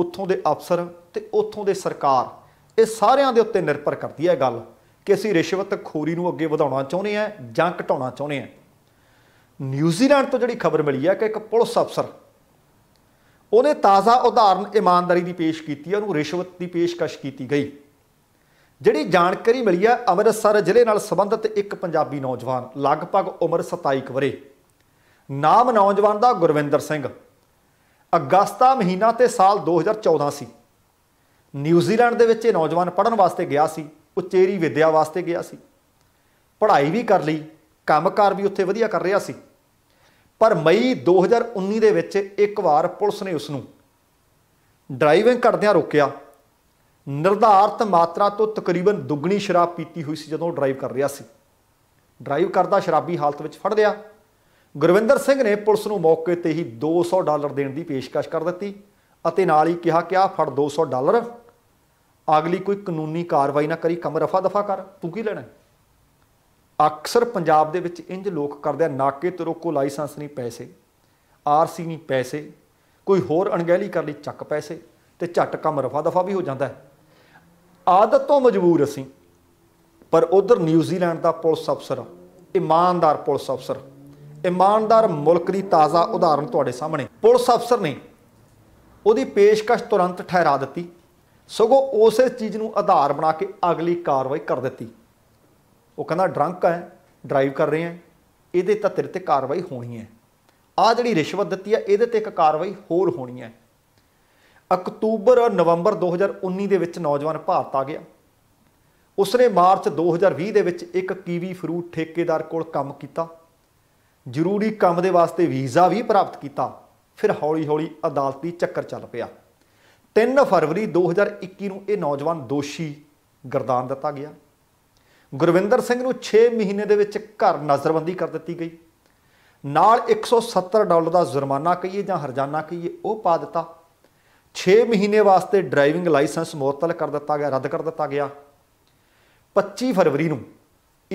ਉੱਥੋਂ ਦੇ ਅਫਸਰ ਤੇ ਉੱਥੋਂ ਦੇ ਸਰਕਾਰ ਇਹ ਸਾਰਿਆਂ ਦੇ ਉੱਤੇ ਨਿਰਭਰ ਕਰਦੀ ਹੈ ਗੱਲ ਕਿ ਅਸੀਂ ਰਿਸ਼ਵਤ ਖੋਰੀ ਨੂੰ ਅੱਗੇ ਵਧਾਉਣਾ ਚਾਹੁੰਦੇ ਆ ਜਾਂ ਘਟਾਉਣਾ ਚਾਹੁੰਦੇ ਆ ਨਿਊਜ਼ੀਲੈਂਡ ਤੋਂ ਜਿਹੜੀ ਖਬਰ ਮਿਲੀ ਹੈ ਕਿ ਇੱਕ ਪੁਲਿਸ ਅਫਸਰ ਉਹਨੇ ਤਾਜ਼ਾ ਉਦਾਹਰਨ ਇਮਾਨਦਾਰੀ ਦੀ ਪੇਸ਼ ਕੀਤੀ ਹੈ ਉਹਨੂੰ ਰਿਸ਼ਵਤ ਦੀ ਪੇਸ਼ਕਸ਼ ਕੀਤੀ ਗਈ ਜਿਹੜੀ ਜਾਣਕਾਰੀ ਮਿਲੀ ਆ ਅੰਮ੍ਰਿਤਸਰ ਜ਼ਿਲ੍ਹੇ ਨਾਲ ਸੰਬੰਧਿਤ ਇੱਕ ਪੰਜਾਬੀ ਨੌਜਵਾਨ ਲਗਭਗ ਉਮਰ 27 ਵਰੇ ਨਾਮ ਨੌਜਵਾਨ ਦਾ ਗੁਰਵਿੰਦਰ ਸਿੰਘ ਅਗਸਤਾ ਮਹੀਨਾ ਤੇ ਸਾਲ 2014 ਸੀ ਨਿਊਜ਼ੀਲੈਂਡ ਦੇ ਵਿੱਚ ਇਹ ਨੌਜਵਾਨ ਪੜਨ ਵਾਸਤੇ ਗਿਆ ਸੀ ਉਚੇਰੀ ਵਿਦਿਆ ਵਾਸਤੇ ਗਿਆ ਸੀ ਪੜ੍ਹਾਈ ਵੀ ਕਰ ਲਈ ਕੰਮਕਾਰ ਵੀ ਉੱਥੇ ਵਧੀਆ ਕਰ ਰਿਹਾ ਸੀ ਪਰ ਮਈ 2019 ਦੇ ਵਿੱਚ ਇੱਕ ਵਾਰ ਪੁਲਿਸ ਨੇ ਉਸ ਨੂੰ ਡਰਾਈਵਿੰਗ ਕਰਦਿਆਂ ਰੋਕਿਆ ਨਿਰਧਾਰਤ ਮਾਤਰਾ ਤੋਂ ਤਕਰੀਬਨ ਦੁੱਗਣੀ ਸ਼ਰਾਬ ਪੀਤੀ ਹੋਈ ਸੀ ਜਦੋਂ ਡਰਾਈਵ ਕਰ ਰਿਹਾ ਸੀ ਡਰਾਈਵ ਕਰਦਾ ਸ਼ਰਾਬੀ ਹਾਲਤ ਵਿੱਚ ਫੜ ਲਿਆ ਗੁਰਵਿੰਦਰ ਸਿੰਘ ਨੇ ਪੁਲਿਸ ਨੂੰ ਮੌਕੇ ਤੇ ਹੀ 200 ਡਾਲਰ ਦੇਣ ਦੀ ਪੇਸ਼ਕਸ਼ ਕਰ ਦਿੱਤੀ ਅਤੇ ਨਾਲ ਹੀ ਕਿਹਾ ਕਿ ਆ ਫੜ 200 ਡਾਲਰ ਅਗਲੀ ਕੋਈ ਕਾਨੂੰਨੀ ਕਾਰਵਾਈ ਨਾ ਕਰੀ ਕਮ ਰਫਾ ਦਫਾ ਕਰ ਤੂੰ ਕੀ ਲੈਣਾ ਅਕਸਰ ਪੰਜਾਬ ਦੇ ਵਿੱਚ ਇੰਜ ਲੋਕ ਕਰਦੇ ਆ ਨਾਕੇ ਤੇ ਰੋਕੋ ਲਾਇਸੈਂਸ ਨਹੀਂ ਪੈਸੇ ਆਰਸੀ ਨਹੀਂ ਪੈਸੇ ਕੋਈ ਹੋਰ ਅਣਗਹਿਲੀ ਕਰ ਲਈ ਚੱਕ ਪੈਸੇ ਤੇ ਝਟ ਕੰਮ ਰਫਾ ਦਫਾ ਵੀ ਹੋ ਜਾਂਦਾ ਹੈ ਆਦਤ ਤੋਂ ਮਜਬੂਰ ਅਸੀਂ ਪਰ ਉਧਰ ਨਿਊਜ਼ੀਲੈਂਡ ਦਾ ਪੁਲਿਸ ਅਫਸਰ ਇਮਾਨਦਾਰ ਪੁਲਿਸ ਅਫਸਰ ਇਮਾਨਦਾਰ ਮੁਲਕ ਦੀ ਤਾਜ਼ਾ ਉਦਾਹਰਣ ਤੁਹਾਡੇ ਸਾਹਮਣੇ ਪੁਲਿਸ ਅਫਸਰ ਨੇ ਉਹਦੀ ਪੇਸ਼ਕਸ਼ ਤੁਰੰਤ ਠਹਿਰਾ ਦਿੱਤੀ ਸਗੋਂ ਉਸੇ ਚੀਜ਼ ਨੂੰ ਆਧਾਰ ਬਣਾ ਕੇ ਅਗਲੀ ਕਾਰਵਾਈ ਕਰ ਦਿੱਤੀ ਉਹ ਕਹਿੰਦਾ ਡਰੰਕ ਹੈ ਡਰਾਈਵ ਕਰ ਰਹੇ ਹੈ ਇਹਦੇ ਤਾਂ ਤੇਰੇ ਤੇ ਕਾਰਵਾਈ ਹੋਣੀ ਹੈ ਆ ਜਿਹੜੀ ਰਿਸ਼ਵਤ ਦਿੱਤੀ ਹੈ ਇਹਦੇ ਤੇ ਇੱਕ ਕਾਰਵਾਈ ਹੋਰ ਹੋਣੀ ਹੈ ਅਕਤੂਬਰ ਔਰ ਨਵੰਬਰ 2019 ਦੇ ਵਿੱਚ ਨੌਜਵਾਨ ਭਾਰਤ ਆ ਗਿਆ ਉਸਨੇ ਮਾਰਚ 2020 ਦੇ ਵਿੱਚ ਇੱਕ ਕੀਵੀ ਫਰੂਟ ਠੇਕੇਦਾਰ ਕੋਲ ਕੰਮ ਕੀਤਾ ਜ਼ਰੂਰੀ ਕੰਮ ਦੇ ਵਾਸਤੇ ਵੀਜ਼ਾ ਵੀ ਪ੍ਰਾਪਤ ਕੀਤਾ ਫਿਰ ਹੌਲੀ-ਹੌਲੀ ਅਦਾਲਤੀ ਚੱਕਰ ਚੱਲ ਪਿਆ 3 ਫਰਵਰੀ 2021 ਨੂੰ ਇਹ ਨੌਜਵਾਨ ਦੋਸ਼ੀ ਗਰਦਾਨ ਦਿੱਤਾ ਗਿਆ ਗੁਰਵਿੰਦਰ ਸਿੰਘ ਨੂੰ 6 ਮਹੀਨੇ ਦੇ ਵਿੱਚ ਘਰ ਨਜ਼ਰਬੰਦੀ ਕਰ ਦਿੱਤੀ ਗਈ ਨਾਲ 170 ਡਾਲਰ ਦਾ ਜੁਰਮਾਨਾ ਕਹੀਏ ਜਾਂ ਹਰਜਾਨਾ ਕਹੀਏ ਉਹ ਪਾ ਦਿੱਤਾ 6 ਮਹੀਨੇ ਵਾਸਤੇ ਡਰਾਈਵਿੰਗ ਲਾਇਸੈਂਸ ਮੁਅੱਤਲ ਕਰ ਦਿੱਤਾ ਗਿਆ ਰੱਦ ਕਰ ਦਿੱਤਾ ਗਿਆ 25 ਫਰਵਰੀ ਨੂੰ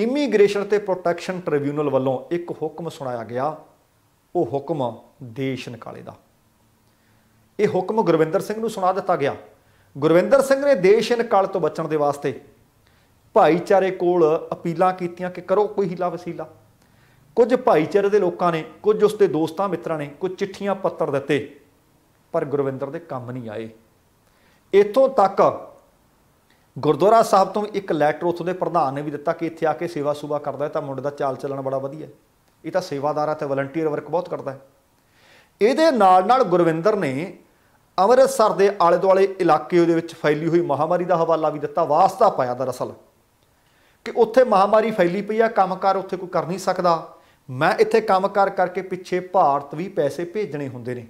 ਇਮੀਗ੍ਰੇਸ਼ਨ ਤੇ ਪ੍ਰੋਟੈਕਸ਼ਨ ਟ੍ਰਿਬਿਊਨਲ ਵੱਲੋਂ ਇੱਕ ਹੁਕਮ ਸੁਣਾਇਆ ਗਿਆ ਉਹ ਹੁਕਮ ਦੇਸ਼ ਨਿਕਾਲੇ ਦਾ ਇਹ ਹੁਕਮ ਗੁਰਵਿੰਦਰ ਸਿੰਘ ਨੂੰ ਸੁਣਾ ਦਿੱਤਾ ਗਿਆ ਗੁਰਵਿੰਦਰ ਸਿੰਘ ਨੇ ਦੇਸ਼ ਨਿਕਾਲ ਤੋਂ ਬਚਣ ਦੇ ਵਾਸਤੇ ਭਾਈਚਾਰੇ ਕੋਲ ਅਪੀਲਾਂ ਕੀਤੀਆਂ ਕਿ ਕਰੋ ਕੋਈ ਹਿਲਾ ਵਸੀਲਾ ਕੁਝ ਭਾਈਚਾਰੇ ਦੇ ਲੋਕਾਂ ਨੇ ਕੁਝ ਉਸਦੇ ਦੋਸਤਾਂ ਮਿੱਤਰਾਂ ਨੇ ਕੁਝ ਚਿੱਠੀਆਂ ਪੱਤਰ ਦਿੱਤੇ ਪਰ ਗੁਰਵਿੰਦਰ ਦੇ ਕੰਮ ਨਹੀਂ ਆਏ ਇਥੋਂ ਤੱਕ ਗੁਰਦੁਆਰਾ ਸਾਹਿਬ ਤੋਂ ਇੱਕ ਲੈਟਰ ਉਥੋਂ ਦੇ ਪ੍ਰਧਾਨ ਨੇ ਵੀ ਦਿੱਤਾ ਕਿ ਇੱਥੇ ਆ ਕੇ ਸੇਵਾ ਸੁਭਾ ਕਰਦਾ ਤਾਂ ਮੁੰਡੇ ਦਾ ਚਾਲ ਚੱਲਣ ਬੜਾ ਵਧੀਆ ਇਹ ਤਾਂ ਸੇਵਾਦਾਰ ਹੈ ਤੇ ਵਲੰਟੀਅਰ ਵਰਕ ਬਹੁਤ ਕਰਦਾ ਹੈ ਇਹਦੇ ਨਾਲ ਨਾਲ ਗੁਰਵਿੰਦਰ ਨੇ ਅੰਮ੍ਰਿਤਸਰ ਦੇ ਆਲੇ ਦੁਆਲੇ ਇਲਾਕੇ ਉਹਦੇ ਵਿੱਚ ਫੈਲੀ ਹੋਈ ਮਹਾਮਾਰੀ ਦਾ ਹਵਾਲਾ ਵੀ ਦਿੱਤਾ ਵਾਸਤਾ ਪਾਇਆ ਦਰਅਸਲ ਕਿ ਉੱਥੇ ਮਹਾਮਾਰੀ ਫੈਲੀ ਪਈ ਆ ਕੰਮਕਾਰ ਉੱਥੇ ਕੋਈ ਕਰ ਨਹੀਂ ਸਕਦਾ ਮੈਂ ਇੱਥੇ ਕੰਮਕਾਰ ਕਰਕੇ ਪਿੱਛੇ ਭਾਰਤ ਵੀ ਪੈਸੇ ਭੇਜਣੇ ਹੁੰਦੇ ਨੇ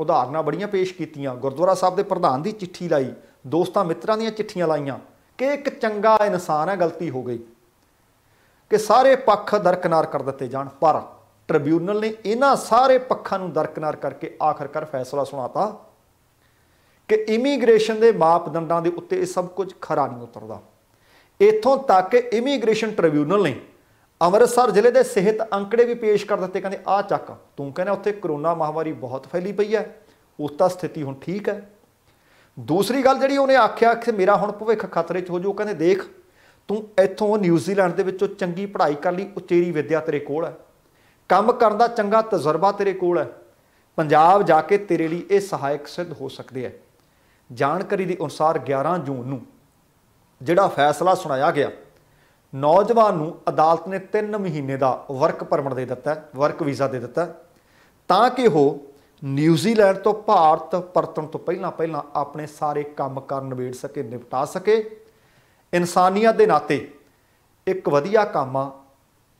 ਉਦਾਹਰਨਾਂ ਬੜੀਆਂ ਪੇਸ਼ ਕੀਤੀਆਂ ਗੁਰਦੁਆਰਾ ਸਾਹਿਬ ਦੇ ਪ੍ਰਧਾਨ ਦੀ ਚਿੱਠੀ ਲਾਈ ਦੋਸਤਾਂ ਮਿੱਤਰਾਂ ਦੀਆਂ ਚਿੱਠੀਆਂ ਲਾਈਆਂ ਕਿ ਇੱਕ ਚੰਗਾ ਇਨਸਾਨ ਹੈ ਗਲਤੀ ਹੋ ਗਈ ਕਿ ਸਾਰੇ ਪੱਖ ਦਰਕਨਾਰ ਕਰ ਦਿੱਤੇ ਜਾਣ ਪਰ ਟ੍ਰਿਬਿਊਨਲ ਨੇ ਇਹਨਾਂ ਸਾਰੇ ਪੱਖਾਂ ਨੂੰ ਦਰਕਨਾਰ ਕਰਕੇ ਆਖਰਕਾਰ ਫੈਸਲਾ ਸੁਣਾਤਾ ਕਿ ਇਮੀਗ੍ਰੇਸ਼ਨ ਦੇ ਮਾਪਦੰਡਾਂ ਦੇ ਉੱਤੇ ਇਹ ਸਭ ਕੁਝ ਖਰਾ ਨਹੀਂ ਉਤਰਦਾ ਇਥੋਂ ਤੱਕ ਕਿ ਇਮੀਗ੍ਰੇਸ਼ਨ ਟ੍ਰਿਬਿਊਨਲ ਨੇ ਅੰਮ੍ਰਿਤਸਰ ਜ਼ਿਲ੍ਹੇ ਦੇ ਸਿਹਤ ਅੰਕੜੇ ਵੀ ਪੇਸ਼ ਕਰ ਦਿੱਤੇ ਕਹਿੰਦੇ ਆ ਚੱਕ ਤੂੰ ਕਹਿੰਦਾ ਉੱਥੇ ਕਰੋਨਾ ਮਹਾਮਾਰੀ ਬਹੁਤ ਫੈਲੀ ਪਈ ਹੈ ਉਸ ਤਾਂ ਸਥਿਤੀ ਹੁਣ ਠੀਕ ਹੈ ਦੂਸਰੀ ਗੱਲ ਜਿਹੜੀ ਉਹਨੇ ਆਖਿਆ ਕਿ ਮੇਰਾ ਹੁਣ ਭਵਿੱਖ ਖਤਰੇ 'ਚ ਹੋ ਜੂ ਕਹਿੰਦੇ ਦੇਖ ਤੂੰ ਇੱਥੋਂ ਨਿਊਜ਼ੀਲੈਂਡ ਦੇ ਵਿੱਚੋਂ ਚੰਗੀ ਪੜ੍ਹਾਈ ਕਰ ਲਈ ਉਚੇਰੀ ਵਿੱਦਿਆ ਤੇਰੇ ਕੋਲ ਹੈ ਕੰਮ ਕਰਨ ਦਾ ਚੰਗਾ ਤਜਰਬਾ ਤੇਰੇ ਕੋਲ ਹੈ ਪੰਜਾਬ ਜਾ ਕੇ ਤੇਰੇ ਲਈ ਇਹ ਸਹਾਇਕ ਸਿੱਧ ਹੋ ਸਕਦੇ ਹੈ ਜਾਣਕਾਰੀ ਦੇ ਅਨੁਸਾਰ 11 ਜੂਨ ਨੂੰ ਜਿਹੜਾ ਫੈਸਲਾ ਸੁਣਾਇਆ ਗਿਆ ਨੌਜਵਾਨ ਨੂੰ ਅਦਾਲਤ ਨੇ 3 ਮਹੀਨੇ ਦਾ ਵਰਕ ਪਰਮਿਟ ਦੇ ਦਿੱਤਾ ਵਰਕ ਵੀਜ਼ਾ ਦੇ ਦਿੱਤਾ ਤਾਂ ਕਿ ਉਹ ਨਿਊਜ਼ੀਲੈਂਡ ਤੋਂ ਭਾਰਤ ਪਰਤਣ ਤੋਂ ਪਹਿਲਾਂ ਪਹਿਲਾਂ ਆਪਣੇ ਸਾਰੇ ਕੰਮ ਕਰਨ ਨਿਬੇੜ ਸਕੇ ਨਿਪਟਾ ਸਕੇ ਇਨਸਾਨੀਅਤ ਦੇ ਨਾਤੇ ਇੱਕ ਵਧੀਆ ਕੰਮ ਆ